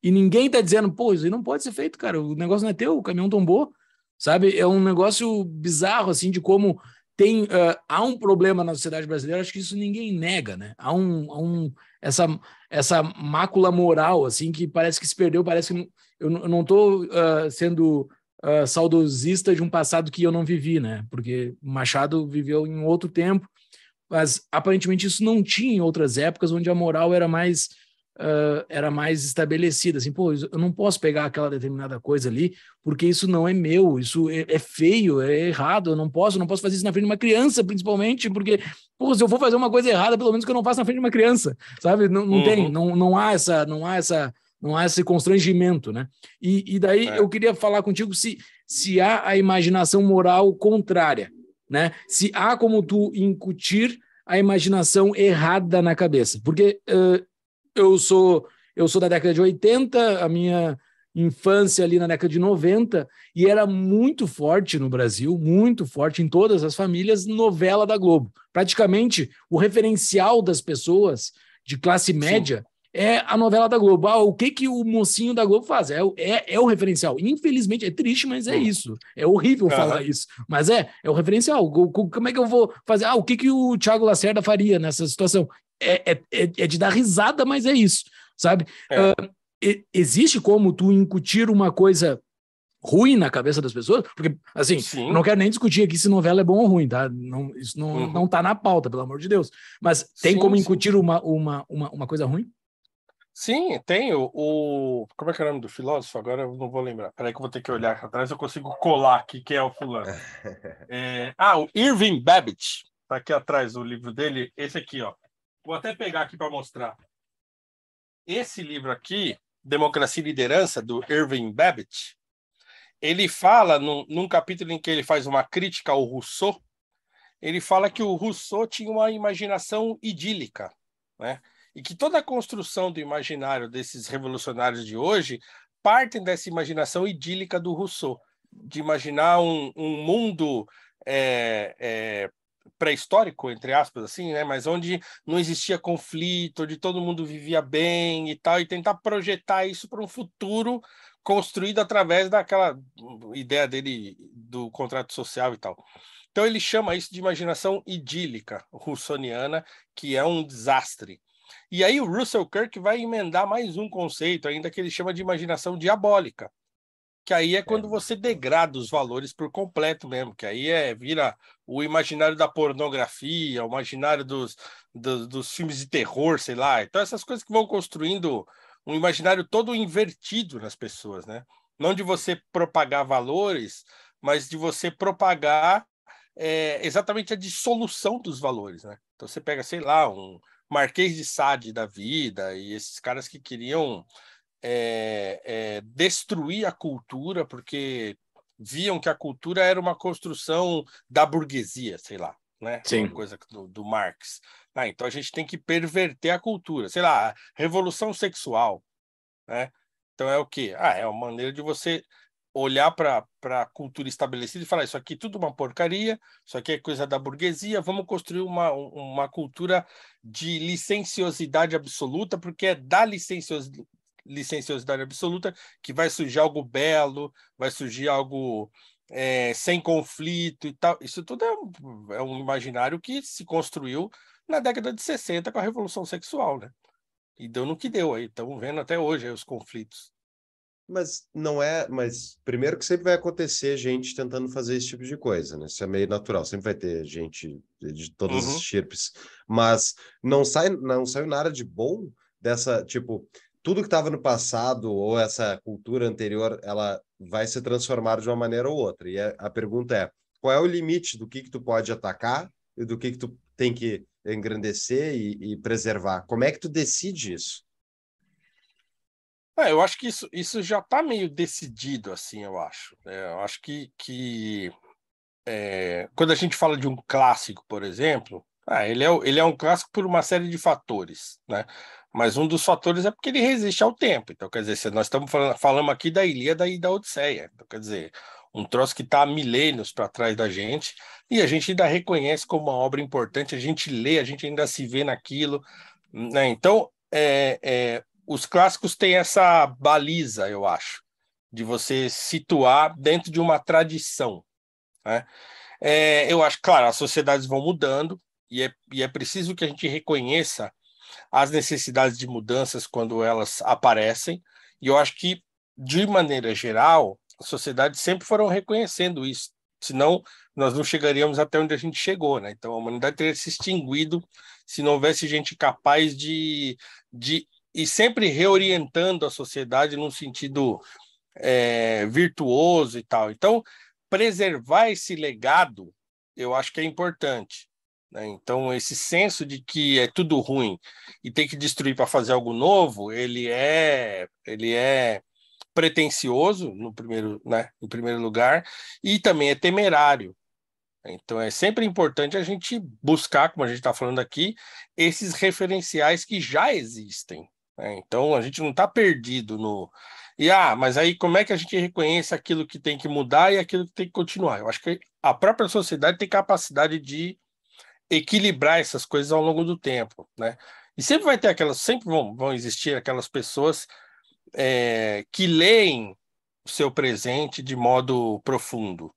e ninguém tá dizendo, pô, isso aí não pode ser feito, cara. O negócio não é teu, o caminhão tombou, sabe? É um negócio bizarro, assim, de como tem, uh, há um problema na sociedade brasileira, acho que isso ninguém nega, né? Há um, há um essa, essa mácula moral, assim, que parece que se perdeu, parece que eu, eu não estou uh, sendo uh, saudosista de um passado que eu não vivi, né? Porque Machado viveu em outro tempo, mas aparentemente isso não tinha em outras épocas onde a moral era mais uh, era mais estabelecida. Assim, pô, eu não posso pegar aquela determinada coisa ali, porque isso não é meu, isso é, é feio, é errado, eu não posso, não posso fazer isso na frente de uma criança, principalmente, porque, pô, se eu for fazer uma coisa errada, pelo menos que eu não faça na frente de uma criança, sabe? Não, não uhum. tem, não, não há essa, não há essa, não há esse constrangimento, né? E, e daí é. eu queria falar contigo se, se há a imaginação moral contrária, né? Se há como tu incutir a imaginação errada na cabeça, porque eu sou eu sou da década de 80, a minha infância ali na década de 90, e era muito forte no Brasil, muito forte em todas as famílias, novela da Globo. Praticamente o referencial das pessoas de classe média Sim. é a novela da Globo. Ah, o que, que o mocinho da Globo faz? É, é, é o referencial. Infelizmente, é triste, mas é hum. isso. É horrível uhum. falar isso. Mas é, é o referencial. Como é que eu vou fazer? Ah, o que, que o Thiago Lacerda faria nessa situação? É, é, é, é, de dar risada, mas é isso, sabe? É. Uh, existe como tu incutir uma coisa ruim na cabeça das pessoas, porque, assim, Sim. não quero nem discutir aqui se novela é bom ou ruim, tá? Não, isso não, uhum. não tá na pauta, pelo amor de Deus. Mas tem sim, como incutir uma, uma, uma, uma coisa ruim? Sim, tem o, o, Como é que é o nome do filósofo? Agora eu não vou lembrar. Peraí que eu vou ter que olhar aqui atrás, eu consigo colar aqui quem é o fulano. É... Ah, o Irving Babbitt. Tá aqui atrás o livro dele. Esse aqui, ó. Vou até pegar aqui para mostrar. Esse livro aqui, Democracia e Liderança, do Irving Babbitt, ele fala, num, num capítulo em que ele faz uma crítica ao Rousseau, ele fala que o Rousseau tinha uma imaginação idílica, né? e que toda a construção do imaginário desses revolucionários de hoje partem dessa imaginação idílica do Rousseau, de imaginar um, um mundo é, é, pré-histórico, entre aspas, assim, né? Mas onde não existia conflito, onde todo mundo vivia bem e tal, e tentar projetar isso para um futuro construído através daquela hum, ideia dele do contrato social e tal. Então ele chama isso de imaginação idílica russoniana, que é um desastre. E aí o Russell Kirk vai emendar mais um conceito ainda que ele chama de imaginação diabólica, que aí é quando é. você degrada os valores por completo mesmo, que aí é vira o imaginário da pornografia, o imaginário dos, dos, dos filmes de terror, sei lá. Então, essas coisas que vão construindo um imaginário todo invertido nas pessoas, né? Não de você propagar valores, mas de você propagar é, exatamente a dissolução dos valores, né? Então, você pega, sei lá, um Marquês de Sade da vida e esses caras que queriam é, é, destruir a cultura, porque viam que a cultura era uma construção da burguesia, sei lá, né? Sim. Uma coisa do, do Marx. Ah, então a gente tem que perverter a cultura, sei lá, revolução sexual, né? Então é o quê? Ah, é uma maneira de você olhar para a cultura estabelecida e falar isso aqui é tudo uma porcaria, isso aqui é coisa da burguesia, vamos construir uma, uma cultura de licenciosidade absoluta, porque é da licenciosidade, licenciosidade absoluta, que vai surgir algo belo, vai surgir algo é, sem conflito e tal. Isso tudo é um, é um, imaginário que se construiu na década de 60 com a Revolução Sexual, né? E deu no que deu aí. Estamos vendo até hoje aí, os conflitos. Mas não é. Mas primeiro que sempre vai acontecer gente tentando fazer esse tipo de coisa, né? Isso é meio natural, sempre vai ter gente de todos uhum. os chips. Mas não sai, não saiu nada de bom dessa, tipo, tudo que estava no passado ou essa cultura anterior, ela vai se transformar de uma maneira ou outra. E a, é, a pergunta é, qual é o limite do que, que tu pode atacar e do que, que tu tem que engrandecer e, e preservar? Como é que tu decide isso? É, eu acho que isso, isso já está meio decidido, assim, eu acho. É, eu acho que, que é, quando a gente fala de um clássico, por exemplo, ah, ele, é, ele é um clássico por uma série de fatores, né? Mas um dos fatores é porque ele resiste ao tempo. Então, quer dizer, se nós estamos falando, aqui da Ilíada e da Odisseia. Então, quer dizer, um troço que está há milênios para trás da gente e a gente ainda reconhece como uma obra importante, a gente lê, a gente ainda se vê naquilo. Né? Então, é, é, os clássicos têm essa baliza, eu acho, de você situar dentro de uma tradição. Né? É, eu acho, claro, as sociedades vão mudando, e é, e é preciso que a gente reconheça as necessidades de mudanças quando elas aparecem, e eu acho que, de maneira geral, as sociedades sempre foram reconhecendo isso, senão nós não chegaríamos até onde a gente chegou, né? Então a humanidade teria se extinguido se não houvesse gente capaz de, de e sempre reorientando a sociedade num sentido é, virtuoso e tal. Então preservar esse legado, eu acho que é importante. Né? Então, esse senso de que é tudo ruim e tem que destruir para fazer algo novo, ele é, ele é pretensioso no primeiro, né, em primeiro lugar e também é temerário. Então, é sempre importante a gente buscar, como a gente está falando aqui, esses referenciais que já existem. Né? Então, a gente não está perdido no. E, ah, mas aí como é que a gente reconhece aquilo que tem que mudar e aquilo que tem que continuar? Eu acho que a própria sociedade tem capacidade de equilibrar essas coisas ao longo do tempo, né? E sempre vai ter aquelas, sempre vão, vão existir aquelas pessoas é, que leem o seu presente de modo profundo,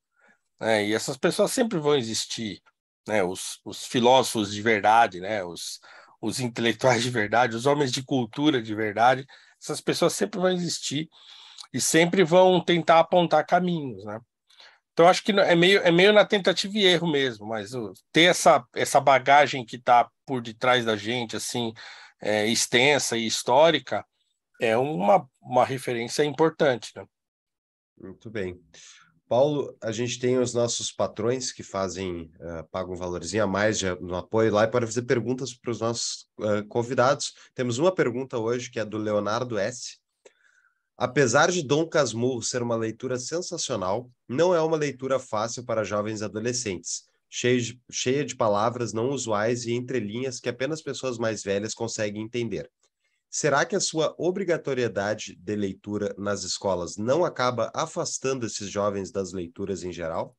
né? E essas pessoas sempre vão existir, né? Os, os filósofos de verdade, né? Os, os intelectuais de verdade, os homens de cultura de verdade, essas pessoas sempre vão existir e sempre vão tentar apontar caminhos, né? Então, acho que é meio, é meio na tentativa e erro mesmo, mas ter essa, essa bagagem que está por detrás da gente, assim, é, extensa e histórica, é uma, uma referência importante. Né? Muito bem. Paulo, a gente tem os nossos patrões que fazem, uh, pagam um valorzinho a mais de, no apoio lá e podem fazer perguntas para os nossos uh, convidados. Temos uma pergunta hoje que é do Leonardo S. Apesar de Dom Casmurro ser uma leitura sensacional, não é uma leitura fácil para jovens adolescentes, cheia de, cheia de palavras não usuais e entrelinhas que apenas pessoas mais velhas conseguem entender. Será que a sua obrigatoriedade de leitura nas escolas não acaba afastando esses jovens das leituras em geral?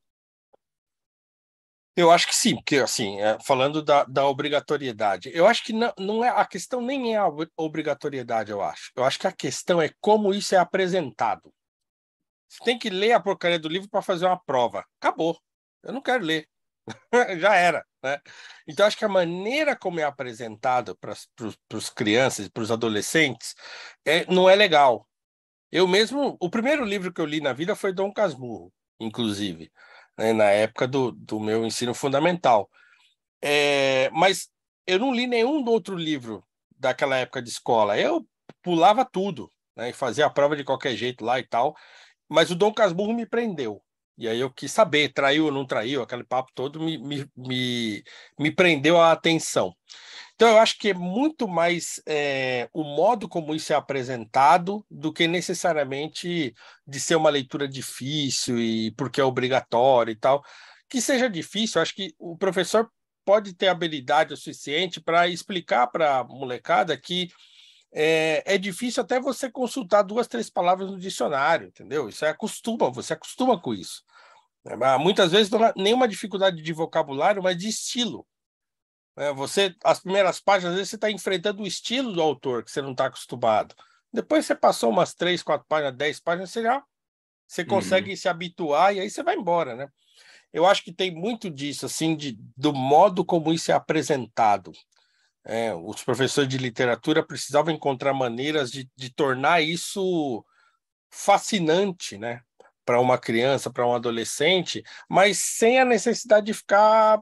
Eu acho que sim, porque assim, é, falando da, da obrigatoriedade, eu acho que não, não, é a questão nem é a obrigatoriedade, eu acho. Eu acho que a questão é como isso é apresentado. Você tem que ler a porcaria do livro para fazer uma prova. Acabou. Eu não quero ler. Já era. Né? Então, acho que a maneira como é apresentado para os crianças, para os adolescentes, é, não é legal. Eu mesmo, o primeiro livro que eu li na vida foi Dom Casmurro, inclusive né, na época do, do meu ensino fundamental. É, mas eu não li nenhum outro livro daquela época de escola. Eu pulava tudo, né, e fazia a prova de qualquer jeito lá e tal. Mas o Dom Casmurro me prendeu. E aí eu quis saber, traiu ou não traiu, aquele papo todo me, me, me, me prendeu a atenção. Então, eu acho que é muito mais é, o modo como isso é apresentado do que necessariamente de ser uma leitura difícil e porque é obrigatório e tal. Que seja difícil, eu acho que o professor pode ter habilidade o suficiente para explicar para a molecada que é, é, difícil até você consultar duas, três palavras no dicionário, entendeu? Isso é acostuma, você acostuma com isso. Né? Muitas vezes não há nenhuma dificuldade de vocabulário, mas de estilo. É, você, as primeiras páginas, às vezes você está enfrentando o estilo do autor que você não está acostumado. Depois você passou umas três, quatro páginas, dez páginas, você já você uhum. consegue uhum. se habituar e aí você vai embora, né? Eu acho que tem muito disso, assim, de, do modo como isso é apresentado. É, os professores de literatura precisavam encontrar maneiras de, de tornar isso fascinante, né? Para uma criança, para um adolescente, mas sem a necessidade de ficar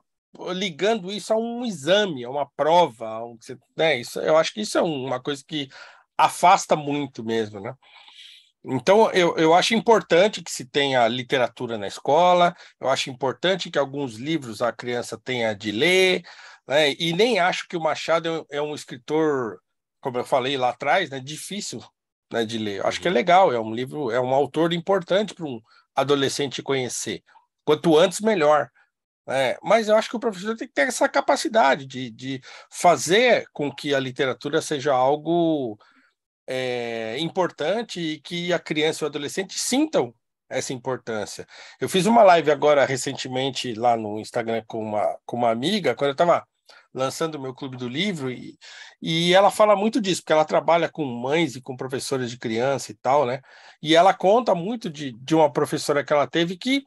ligando isso a um exame, a uma prova, a um, né? isso, eu acho que isso é uma coisa que afasta muito mesmo, né? Então, eu, eu acho importante que se tenha literatura na escola, eu acho importante que alguns livros a criança tenha de ler, né? e nem acho que o Machado é um é escritor, como eu falei lá atrás, né? difícil né? de ler. Eu acho que é uhum. legal, é um livro, é um autor importante para um adolescente conhecer. Quanto antes, melhor. É, mas eu acho que o professor tem que ter essa capacidade de, de fazer com que a literatura seja algo é, importante e que a criança e o adolescente sintam essa importância. Eu fiz uma live agora recentemente lá no Instagram com uma, com uma amiga, quando eu estava lançando o meu clube do livro, e, e ela fala muito disso, porque ela trabalha com mães e com professoras de criança e tal, né? E ela conta muito de, de uma professora que ela teve que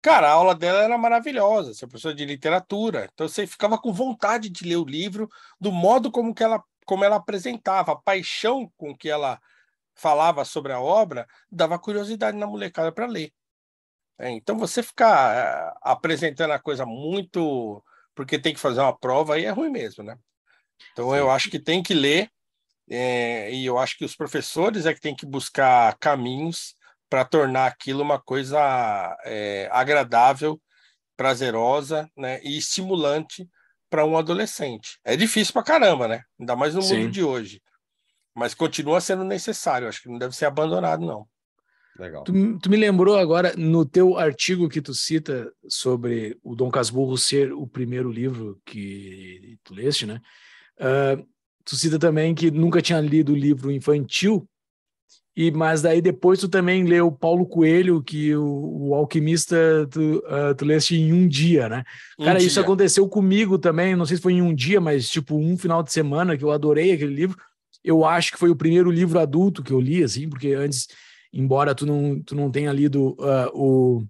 Cara, a aula dela era maravilhosa, é professora de literatura. Então você ficava com vontade de ler o livro do modo como que ela como ela apresentava, a paixão com que ela falava sobre a obra, dava curiosidade na molecada para ler. É, então você ficar eh, apresentando a coisa muito porque tem que fazer uma prova aí é ruim mesmo, né? Então Sim. eu acho que tem que ler é, e eu acho que os professores é que tem que buscar caminhos para tornar aquilo uma coisa é, agradável, prazerosa né, e estimulante para um adolescente. É difícil para caramba, né? Ainda mais no Sim. mundo de hoje. Mas continua sendo necessário, acho que não deve ser abandonado, não. Legal. Tu, tu me lembrou agora, no teu artigo que tu cita sobre o Dom Casmurro ser o primeiro livro que tu leste, né? Uh, tu cita também que nunca tinha lido livro infantil e, mas daí depois tu também leu Paulo Coelho, que o, o Alquimista tu, uh, tu leste assim em um dia, né? Um Cara, dia. isso aconteceu comigo também, não sei se foi em um dia, mas tipo um final de semana que eu adorei aquele livro. Eu acho que foi o primeiro livro adulto que eu li, assim, porque antes, embora tu não, tu não tenha lido uh, o,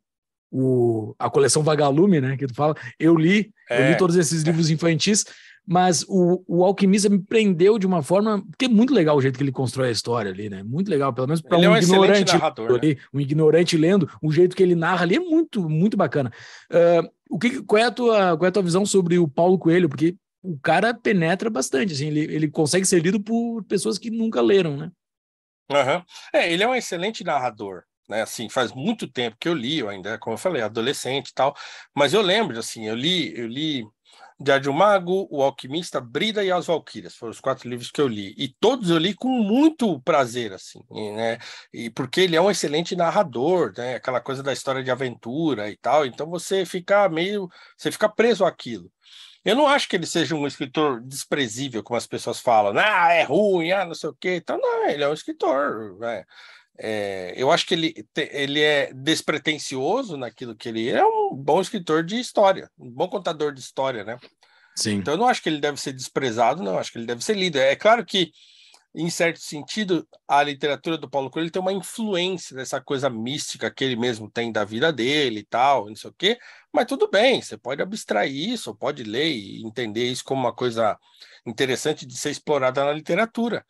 o, a coleção Vagalume, né, que tu fala, eu li, é. eu li é. todos esses livros infantis, mas o, o Alquimista me prendeu de uma forma. Porque é muito legal o jeito que ele constrói a história ali, né? Muito legal, pelo menos para um, é um, ignorante. Narrador, ali, né? Um ignorante lendo, o jeito que ele narra ali é muito, muito bacana. Uh, o que, qual, é a tua, qual é a tua visão sobre o Paulo Coelho? Porque o cara penetra bastante, assim, ele, ele consegue ser lido por pessoas que nunca leram, né? Uhum. É, ele é um excelente narrador, né? Assim, faz muito tempo que eu li, eu ainda, como eu falei, adolescente e tal, mas eu lembro, assim, eu li, eu li Diário de um Mago, O Alquimista, Brida e As Valquírias. Foram os quatro livros que eu li. E todos eu li com muito prazer, assim, né? E porque ele é um excelente narrador, né? Aquela coisa da história de aventura e tal. Então você fica meio. Você fica preso àquilo. Eu não acho que ele seja um escritor desprezível, como as pessoas falam. Ah, é ruim, ah, não sei o quê. Então, não, ele é um escritor, né? É, eu acho que ele, ele é despretensioso naquilo que ele é, é. um bom escritor de história, um bom contador de história, né? Sim. Então eu não acho que ele deve ser desprezado, não. Eu acho que ele deve ser lido. É claro que, em certo sentido, a literatura do Paulo Coelho tem uma influência dessa coisa mística que ele mesmo tem da vida dele e tal, não sei o quê. Mas tudo bem, você pode abstrair isso, pode ler e entender isso como uma coisa interessante de ser explorada na literatura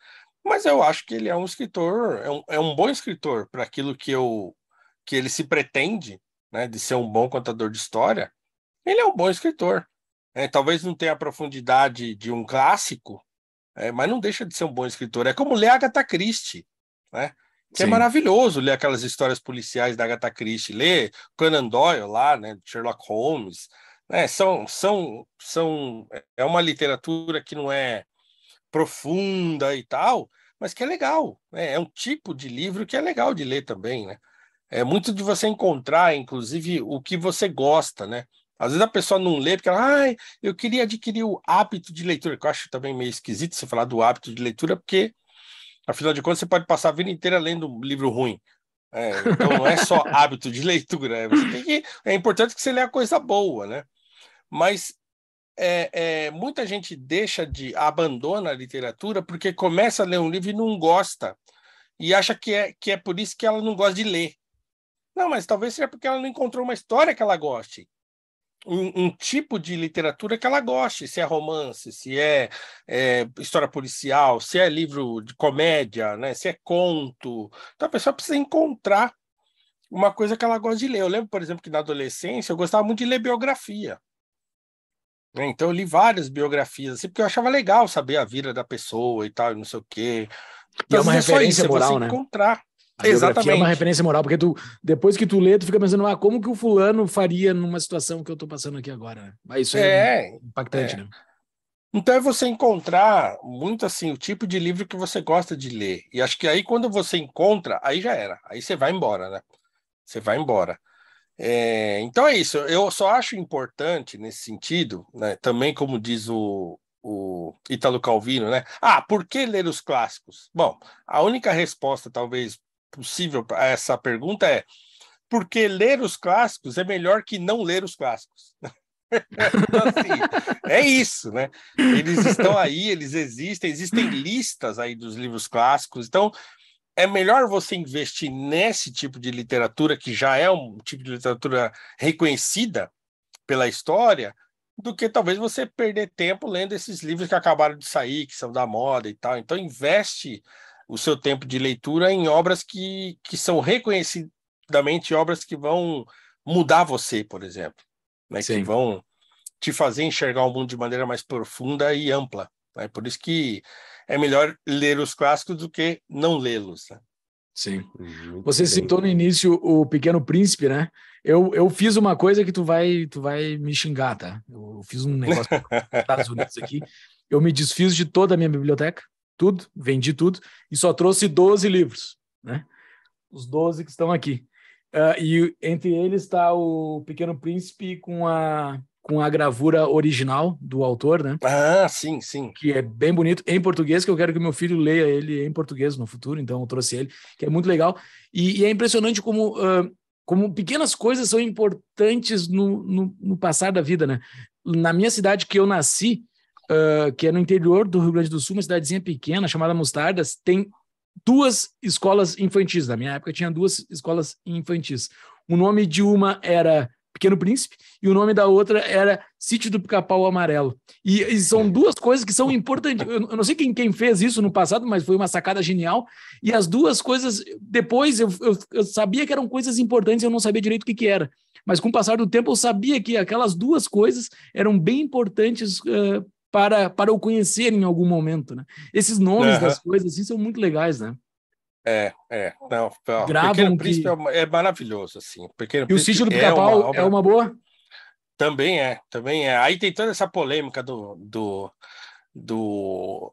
mas eu acho que ele é um escritor, é um, é um bom escritor para aquilo que eu que ele se pretende, né, de ser um bom contador de história. Ele é um bom escritor. É, talvez não tenha a profundidade de um clássico, é, mas não deixa de ser um bom escritor. É como ler Agatha Christie, né? Que é Sim. é maravilhoso ler aquelas histórias policiais da Agatha Christie, ler Conan Doyle lá, né, Sherlock Holmes, né? São são são é uma literatura que não é profunda e tal, mas que é legal. Né? É um tipo de livro que é legal de ler também, né? É muito de você encontrar, inclusive, o que você gosta, né? Às vezes a pessoa não lê porque ela, ah, eu queria adquirir o hábito de leitura, que eu acho também meio esquisito você falar do hábito de leitura, porque, afinal de contas, você pode passar a vida inteira lendo um livro ruim. É, então não é só hábito de leitura, é, que, é importante que você leia coisa boa, né? Mas é, é, muita gente deixa de abandona a literatura porque começa a ler um livro e não gosta e acha que é que é por isso que ela não gosta de ler. Não, mas talvez seja porque ela não encontrou uma história que ela goste. Um, um tipo de literatura que ela goste, se é romance, se é, é, história policial, se é livro de comédia, né? se é conto. Então a pessoa precisa encontrar uma coisa que ela gosta de ler. Eu lembro, por exemplo, que na adolescência eu gostava muito de ler biografia. Né, então eu li várias biografias, assim, porque eu achava legal saber a vida da pessoa e tal, e não sei o quê. E é uma é referência isso, é moral, você né? encontrar. Exatamente. É uma referência moral, porque tu, depois que tu lê, tu fica pensando, ah, como que o fulano faria numa situação que eu estou passando aqui agora, né? Mas isso é, é impactante, é. né? Então é você encontrar muito assim o tipo de livro que você gosta de ler. E acho que aí quando você encontra, aí já era. Aí você vai embora, né? Você vai embora. É, então é isso. Eu só acho importante nesse sentido, né, também como diz o, o Italo Calvino, né? Ah, por que ler os clássicos? Bom, a única resposta talvez possível a essa pergunta é porque ler os clássicos é melhor que não ler os clássicos. Então, assim, é isso, né? Eles estão aí, eles existem, existem listas aí dos livros clássicos. Então, é melhor você investir nesse tipo de literatura, que já é um tipo de literatura reconhecida pela história, do que talvez você perder tempo lendo esses livros que acabaram de sair, que são da moda e tal. Então, investe o seu tempo de leitura em obras que, que são reconhecidamente obras que vão mudar você, por exemplo, né? que vão te fazer enxergar o mundo de maneira mais profunda e ampla. Né? Por isso que é melhor ler os clássicos do que não lê-los. Né? Sim. Muito Você bem. citou no início o Pequeno Príncipe, né? Eu, eu fiz uma coisa que tu vai, tu vai me xingar, tá? Eu fiz um negócio nos Estados Unidos aqui. Eu me desfiz de toda a minha biblioteca, tudo, vendi tudo, e só trouxe 12 livros, né? Os 12 que estão aqui. Uh, e entre eles está o Pequeno Príncipe com a com a gravura original do autor, né? Ah, sim, sim. Que é bem bonito em português, que eu quero que meu filho leia ele em português no futuro, então eu trouxe ele, que é muito legal. E, e é impressionante como, uh, como pequenas coisas são importantes no, no, no, passar da vida, né? Na minha cidade que eu nasci, uh, que é no interior do Rio Grande do Sul, uma cidadezinha pequena chamada Mostardas, tem duas escolas infantis. Na minha época tinha duas escolas infantis. O nome de uma era Pequeno Príncipe, e o nome da outra era Sítio do Pica-Pau Amarelo. E, e, são duas coisas que são importantes. Eu, eu não sei quem, quem, fez isso no passado, mas foi uma sacada genial. E as duas coisas, depois eu, eu, eu sabia que eram coisas importantes, eu não sabia direito o que, que era. Mas com o passar do tempo eu sabia que aquelas duas coisas eram bem importantes uh, para, para eu conhecer em algum momento. Né? Esses nomes uhum. das coisas assim, são muito legais, né? É, é. Não, ó, Gravam que... Príncipe é, é, maravilhoso, assim. Pequeno e o sítio do é, é obra... é uma boa? Também é, também é. Aí tem toda essa polêmica do. do, do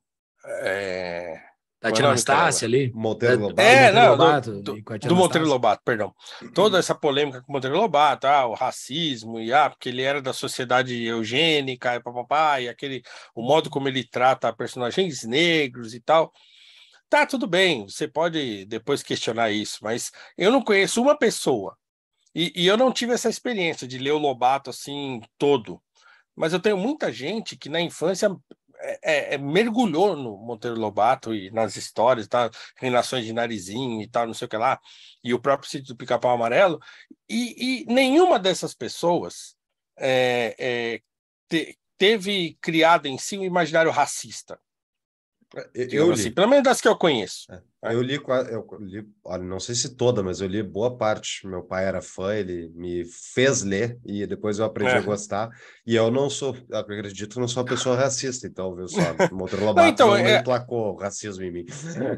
é... Tatiana é Anastácia ali? Monteiro Lobato. É, não, Lobato, do, do, do Monteiro Lobato, perdão. Toda essa polêmica com o Monteiro Lobato, ah, o racismo, e ah, porque ele era da sociedade eugênica, e papapá, e aquele, o modo como ele trata personagens negros e tal. Tá, tudo bem, você pode depois questionar isso, mas eu não conheço uma pessoa. E, e eu não tive essa experiência de ler o Lobato assim todo. Mas eu tenho muita gente que na infância é, é, é mergulhou no Monteiro Lobato e nas histórias, tá? Renações de Narizinho e tal, não sei o que lá, e o próprio sítio do Pica-Pau Amarelo, e, e, nenhuma dessas pessoas é, é te, teve criado em si um imaginário racista. É, eu assim, li. pelo menos das que eu conheço. É. Eu, li, eu li, olha, não sei se toda, mas eu li boa parte. Meu pai era fã, ele me fez ler e depois eu aprendi é. a gostar. E eu não sou, acredito, não sou uma pessoa racista, então, viu só? Monteiro Lobato então, não é... emplacou racismo em mim.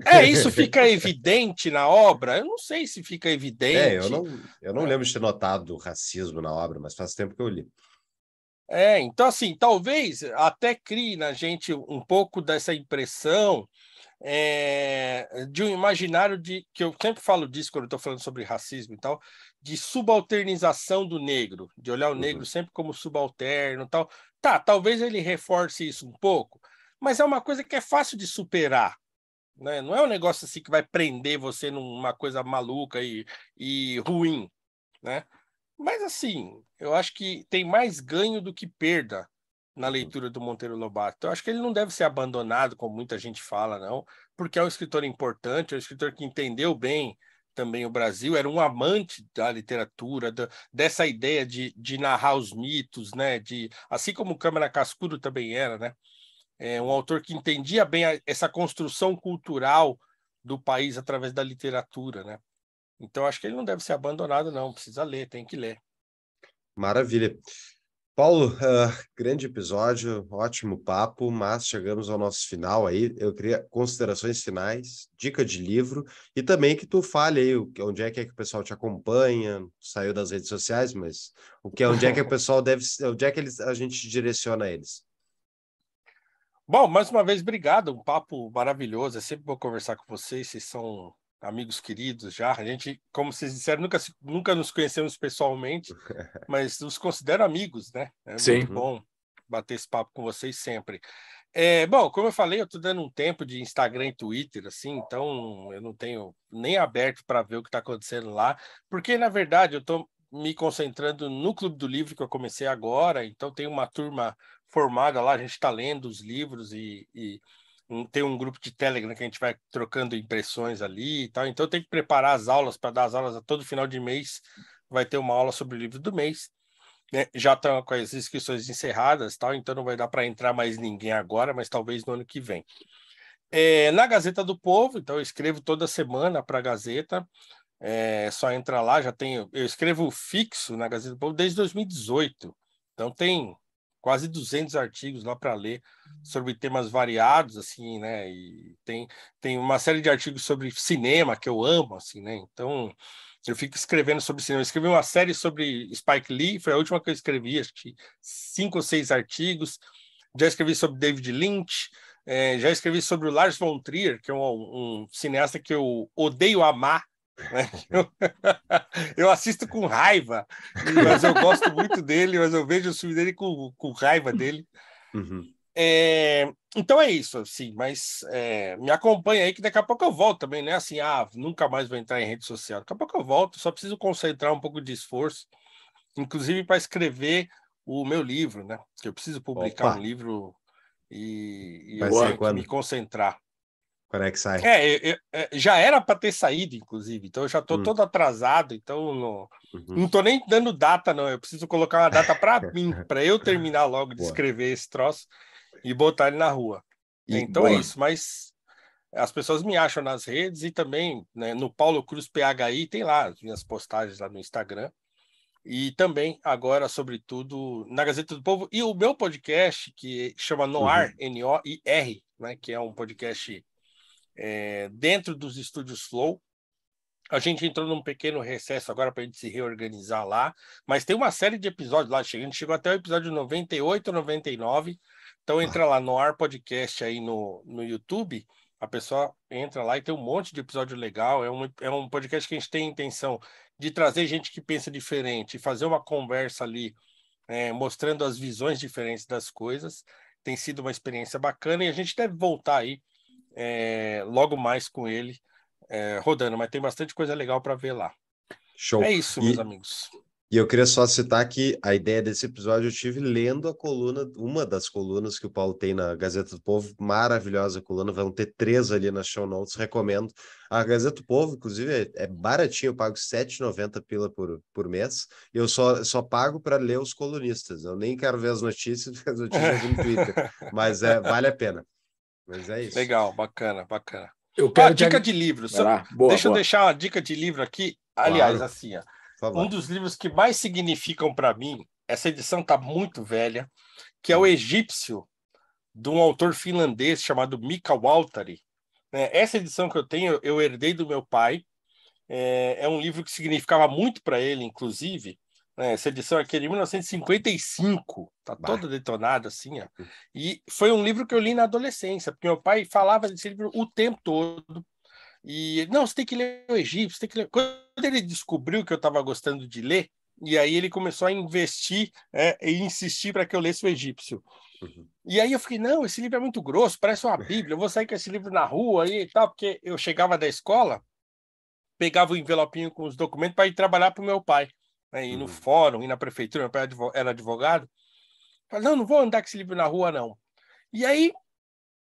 É, isso fica evidente na obra? Eu não sei se fica evidente. É, eu não, eu não lembro de ter notado racismo na obra, mas faz tempo que eu li. É, então assim, talvez até crie na gente um pouco dessa impressão é, de um imaginário de que eu sempre falo disso quando estou falando sobre racismo e tal, de subalternização do negro, de olhar o uhum. negro sempre como subalterno e tal. Tá, talvez ele reforce isso um pouco, mas é uma coisa que é fácil de superar. Né? Não é um negócio assim que vai prender você numa coisa maluca e, e ruim. Né? Mas assim, eu acho que tem mais ganho do que perda na uhum. leitura do Monteiro Lobato. Então, eu acho que ele não deve ser abandonado, como muita gente fala, não, porque é um escritor importante, é um escritor que entendeu bem também o Brasil, era um amante da literatura, da, dessa ideia de, de narrar os mitos, né? De, assim como Câmara Cascudo também era, né? É um autor que entendia bem a, essa construção cultural do país através da literatura, né? Então acho que ele não deve ser abandonado, não. Precisa ler, tem que ler. Maravilha. Paulo, uh, grande episódio, ótimo papo, mas chegamos ao nosso final aí. Eu queria considerações finais, dica de livro e também que tu fale aí onde é que, é que o pessoal te acompanha, saiu das redes sociais, mas o que onde é que o pessoal deve, onde é que eles, a gente direciona eles. Bom, mais uma vez, obrigado. Um papo maravilhoso. É sempre bom conversar com vocês. Vocês são amigos queridos já. A gente, como vocês disseram, nunca, nunca nos conhecemos pessoalmente, mas nos considero amigos, né? É Sim. muito bom bater esse papo com vocês sempre. É, bom, como eu falei, eu estou dando um tempo de Instagram e Twitter, assim, então eu não tenho nem aberto para ver o que está acontecendo lá, porque na verdade eu estou me concentrando no Clube do Livro que eu comecei agora, então tem uma turma formada lá, a gente está lendo os livros e, e tem um grupo de Telegram né, que a gente vai trocando impressões ali e tal. Então tem que preparar as aulas para dar as aulas a todo final de mês. Vai ter uma aula sobre o livro do mês. Né? Já estão tá com as inscrições encerradas, tal, então não vai dar para entrar mais ninguém agora, mas talvez no ano que vem. É, na Gazeta do Povo, então eu escrevo toda semana para a Gazeta. É, só entra lá, já tenho. Eu escrevo fixo na Gazeta do Povo desde 2018. Então tem quase 200 artigos lá para ler uhum. sobre temas variados, assim, né? E tem, tem uma série de artigos sobre cinema que eu amo, assim, né? Então, eu fico escrevendo sobre cinema. Eu escrevi uma série sobre Spike Lee, foi a última que eu escrevi, acho que cinco ou seis artigos. Já escrevi sobre David Lynch, é, já escrevi sobre o Lars von Trier, que é um, um cineasta que eu odeio amar, Eu, assisto com raiva, mas eu gosto muito dele, mas eu vejo o filme dele com, com raiva dele. Uhum. É, então é isso, assim, mas é, me acompanha aí que daqui a pouco eu volto também, né? Assim, ah, nunca mais vou entrar em rede social. Daqui a pouco eu volto, só preciso concentrar um pouco de esforço, inclusive para escrever o meu livro, né? Que eu preciso publicar Opa. um livro e, e eu me concentrar. Quando é que sai? É, eu, eu, é, já era para ter saído, inclusive. Então eu já estou hum. todo atrasado. Então não, uhum. não estou nem dando data, não. Eu preciso colocar uma data para mim, para eu terminar logo de Boa. escrever esse troço e botar ele na rua. E é, então é boa. é isso, mas as pessoas me acham nas redes e também né, no Paulo Cruz PHI tem lá as minhas postagens lá no Instagram. E também agora, sobretudo, na Gazeta do Povo e o meu podcast que chama Noir, uhum. N-O-I-R, né, que é um podcast é, dentro dos estúdios Flow. A gente entrou num pequeno recesso agora para a gente se reorganizar lá, mas tem uma série de episódios lá, a gente chegou até o episódio 98, 99. Então entra lá no Ar Podcast aí no, no YouTube, a pessoa entra lá e tem um monte de episódio legal. É um, é um podcast que a gente tem a intenção de trazer gente que pensa diferente, fazer uma conversa ali, é, mostrando as visões diferentes das coisas. Tem sido uma experiência bacana e a gente deve voltar aí é, logo mais com ele é, rodando, mas tem bastante coisa legal para ver lá. Show. É isso, meus e, amigos. E eu queria só citar que a ideia desse episódio eu tive lendo a coluna, uma das colunas que o Paulo tem na Gazeta do Povo, maravilhosa coluna, vão ter três ali na show notes, recomendo. A Gazeta do Povo, inclusive, é, é baratinho, eu pago 7,90 pila por, por mês, eu só, só pago para ler os colunistas, eu nem quero ver as notícias, as notícias no Twitter, mas é, vale a pena. Mas é isso. Legal, bacana, bacana. Eu quero ah, dica te... de livro. Só... Boa, Deixa boa. eu deixar uma dica de livro aqui. Aliás, claro. assim, ó, um dos livros que mais significam para mim, essa edição tá muito velha, que é o hum. Egípcio, de um autor finlandês chamado Mika Waltari. É, essa edição que eu tenho, eu herdei do meu pai. É, é um livro que significava muito para ele, inclusive, né? Essa edição aqui é de 1955, tá bah. toda detonada assim. Ó. Hum. E foi um livro que eu li na adolescência, porque meu pai falava desse livro o tempo todo. E não, você tem que ler o Egito, você tem que ler. Quando ele descobriu que eu estava gostando de ler, e aí ele começou a investir é, e insistir para que eu lesse o egípcio. Uhum. E aí eu fiquei, não, esse livro é muito grosso, parece uma bíblia, eu vou sair com esse livro na rua e tal, porque eu chegava da escola, pegava o envelopinho com os documentos para ir trabalhar para o meu pai né, no uhum. fórum, e na prefeitura, meu era advogado, falou, não, não vou andar com esse livro na rua, não. E aí,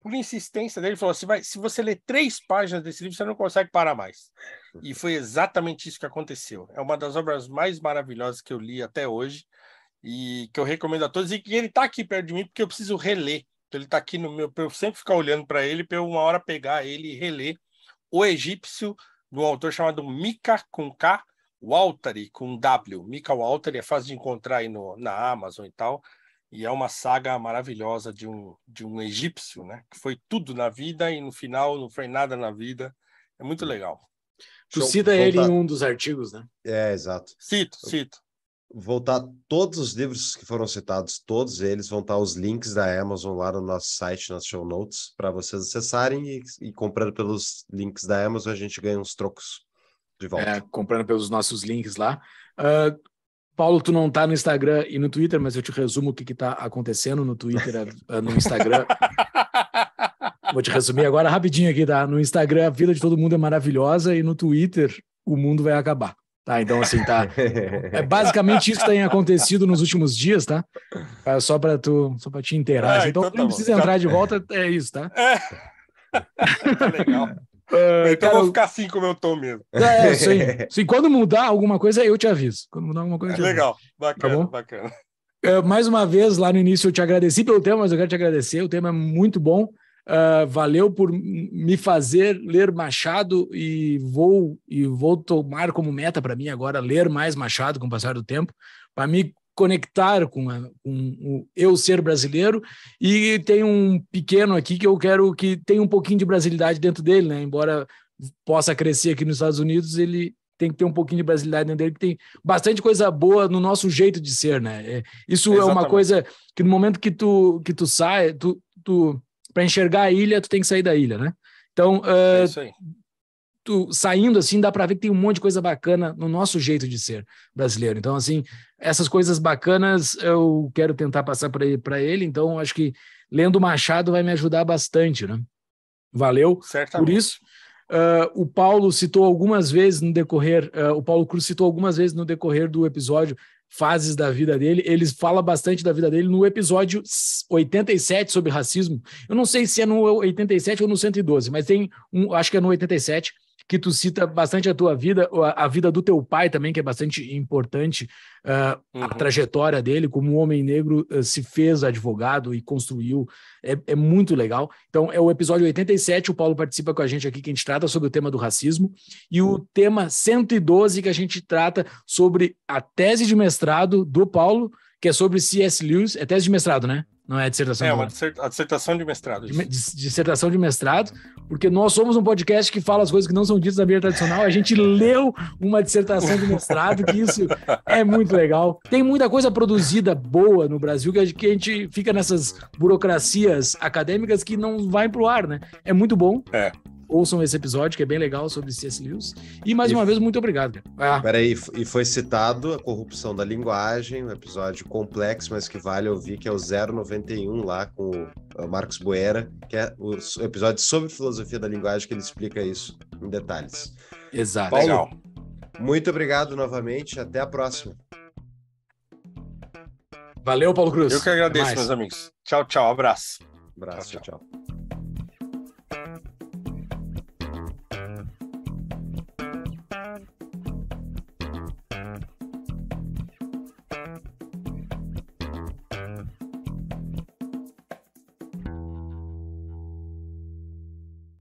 por insistência dele, falou se vai, se você ler três páginas desse livro, você não consegue parar mais. E uhum. foi exatamente isso que aconteceu. É uma das obras mais maravilhosas que eu li até hoje, e que eu recomendo a todos, e que ele está aqui perto de mim, porque eu preciso reler. Então, ele está aqui no meu, para eu sempre ficar olhando para ele, para eu uma hora pegar ele e reler O Egípcio, do autor chamado Mika K, Waltari com W, Mika Waltari, é fácil de encontrar aí no, na Amazon e tal, e é uma saga maravilhosa de um, de um egípcio, né? Que foi tudo na vida e no final não foi nada na vida. É muito legal. Tu Show, cita voltar... ele em um dos artigos, né? É, exato. Cito, cito. Voltar todos os livros que foram citados, todos eles vão estar os links da Amazon lá no nosso site, nas show notes, para vocês acessarem e, e comprando pelos links da Amazon a gente ganha uns trocos de volta. É, comprando pelos nossos links lá. Uh, Paulo, tu não tá no Instagram e no Twitter, mas eu te resumo o que, que tá acontecendo no Twitter, ah, no Instagram. Vou te resumir agora rapidinho aqui, tá? No Instagram, a vida de todo mundo é maravilhosa e no Twitter, o mundo vai acabar. Tá, então assim, tá. É basicamente isso que tem acontecido nos últimos dias, tá? É só para tu, só para te inteirar. Ah, então, então, não tá precisa entrar de volta, é isso, tá? É. Tá legal. Uh, então cara, eu vou ficar assim como eu tô mesmo. É, é sim. sim. Quando mudar alguma coisa, eu te aviso. Quando mudar alguma coisa, é Legal, bacana, tá bacana. Uh, mais uma vez, lá no início eu te agradeci pelo tema, mas eu quero te agradecer. O tema é muito bom. Uh, valeu por me fazer ler Machado e vou e vou tomar como meta para mim agora ler mais Machado com o passar do tempo, para me conectar com, a, com, o eu ser brasileiro e tem um pequeno aqui que eu quero que tenha um pouquinho de brasilidade dentro dele, né? Embora possa crescer aqui nos Estados Unidos, ele tem que ter um pouquinho de brasilidade dentro dele, que tem bastante coisa boa no nosso jeito de ser, né? É, isso Exatamente. é uma coisa que no momento que tu que tu sai, tu, tu para enxergar a ilha, tu tem que sair da ilha, né? Então, uh, é eh, tu, saindo assim, dá para ver que tem um monte de coisa bacana no nosso jeito de ser brasileiro. Então, assim, essas coisas bacanas eu quero tentar passar para ele, ele. Então, acho que lendo Machado vai me ajudar bastante, né? Valeu Certamente. por isso. Uh, o Paulo citou algumas vezes no decorrer, uh, o Paulo Cruz citou algumas vezes no decorrer do episódio fases da vida dele. Ele fala bastante da vida dele no episódio 87 sobre racismo. Eu não sei se é no 87 ou no 112, mas tem um, acho que é no 87, que tu cita bastante a tua vida, a, a vida do teu pai também, que é bastante importante, uh, uhum. a trajetória dele, como um homem negro uh, se fez advogado e construiu, é, é, muito legal. Então, é o episódio 87, o Paulo participa com a gente aqui, que a gente trata sobre o tema do racismo, e o uhum. tema 112, que a gente trata sobre a tese de mestrado do Paulo, que é sobre C.S. Lewis, é tese de mestrado, né? Não é a dissertação. É, uma dissertação, a dissertação de mestrado. De, dissertação de mestrado, porque nós somos um podcast que fala as coisas que não são ditas na mídia tradicional. A gente leu uma dissertação de mestrado, que isso é muito legal. Tem muita coisa produzida boa no Brasil que a gente fica nessas burocracias acadêmicas que não vai pro ar, né? É muito bom. É ouçam esse episódio, que é bem legal sobre C.S. Lewis. E mais e uma vez, muito obrigado. Ah. ah. Peraí, e foi citado a corrupção da linguagem, um episódio complexo, mas que vale ouvir, que é o 091 lá com o Marcos Boera, que é o episódio sobre filosofia da linguagem, que ele explica isso em detalhes. Exato. Paulo, legal. muito obrigado novamente, até a próxima. Valeu, Paulo Cruz. Eu que agradeço, meus amigos. Tchau, tchau. Abraço. Abraço, tchau. tchau. tchau.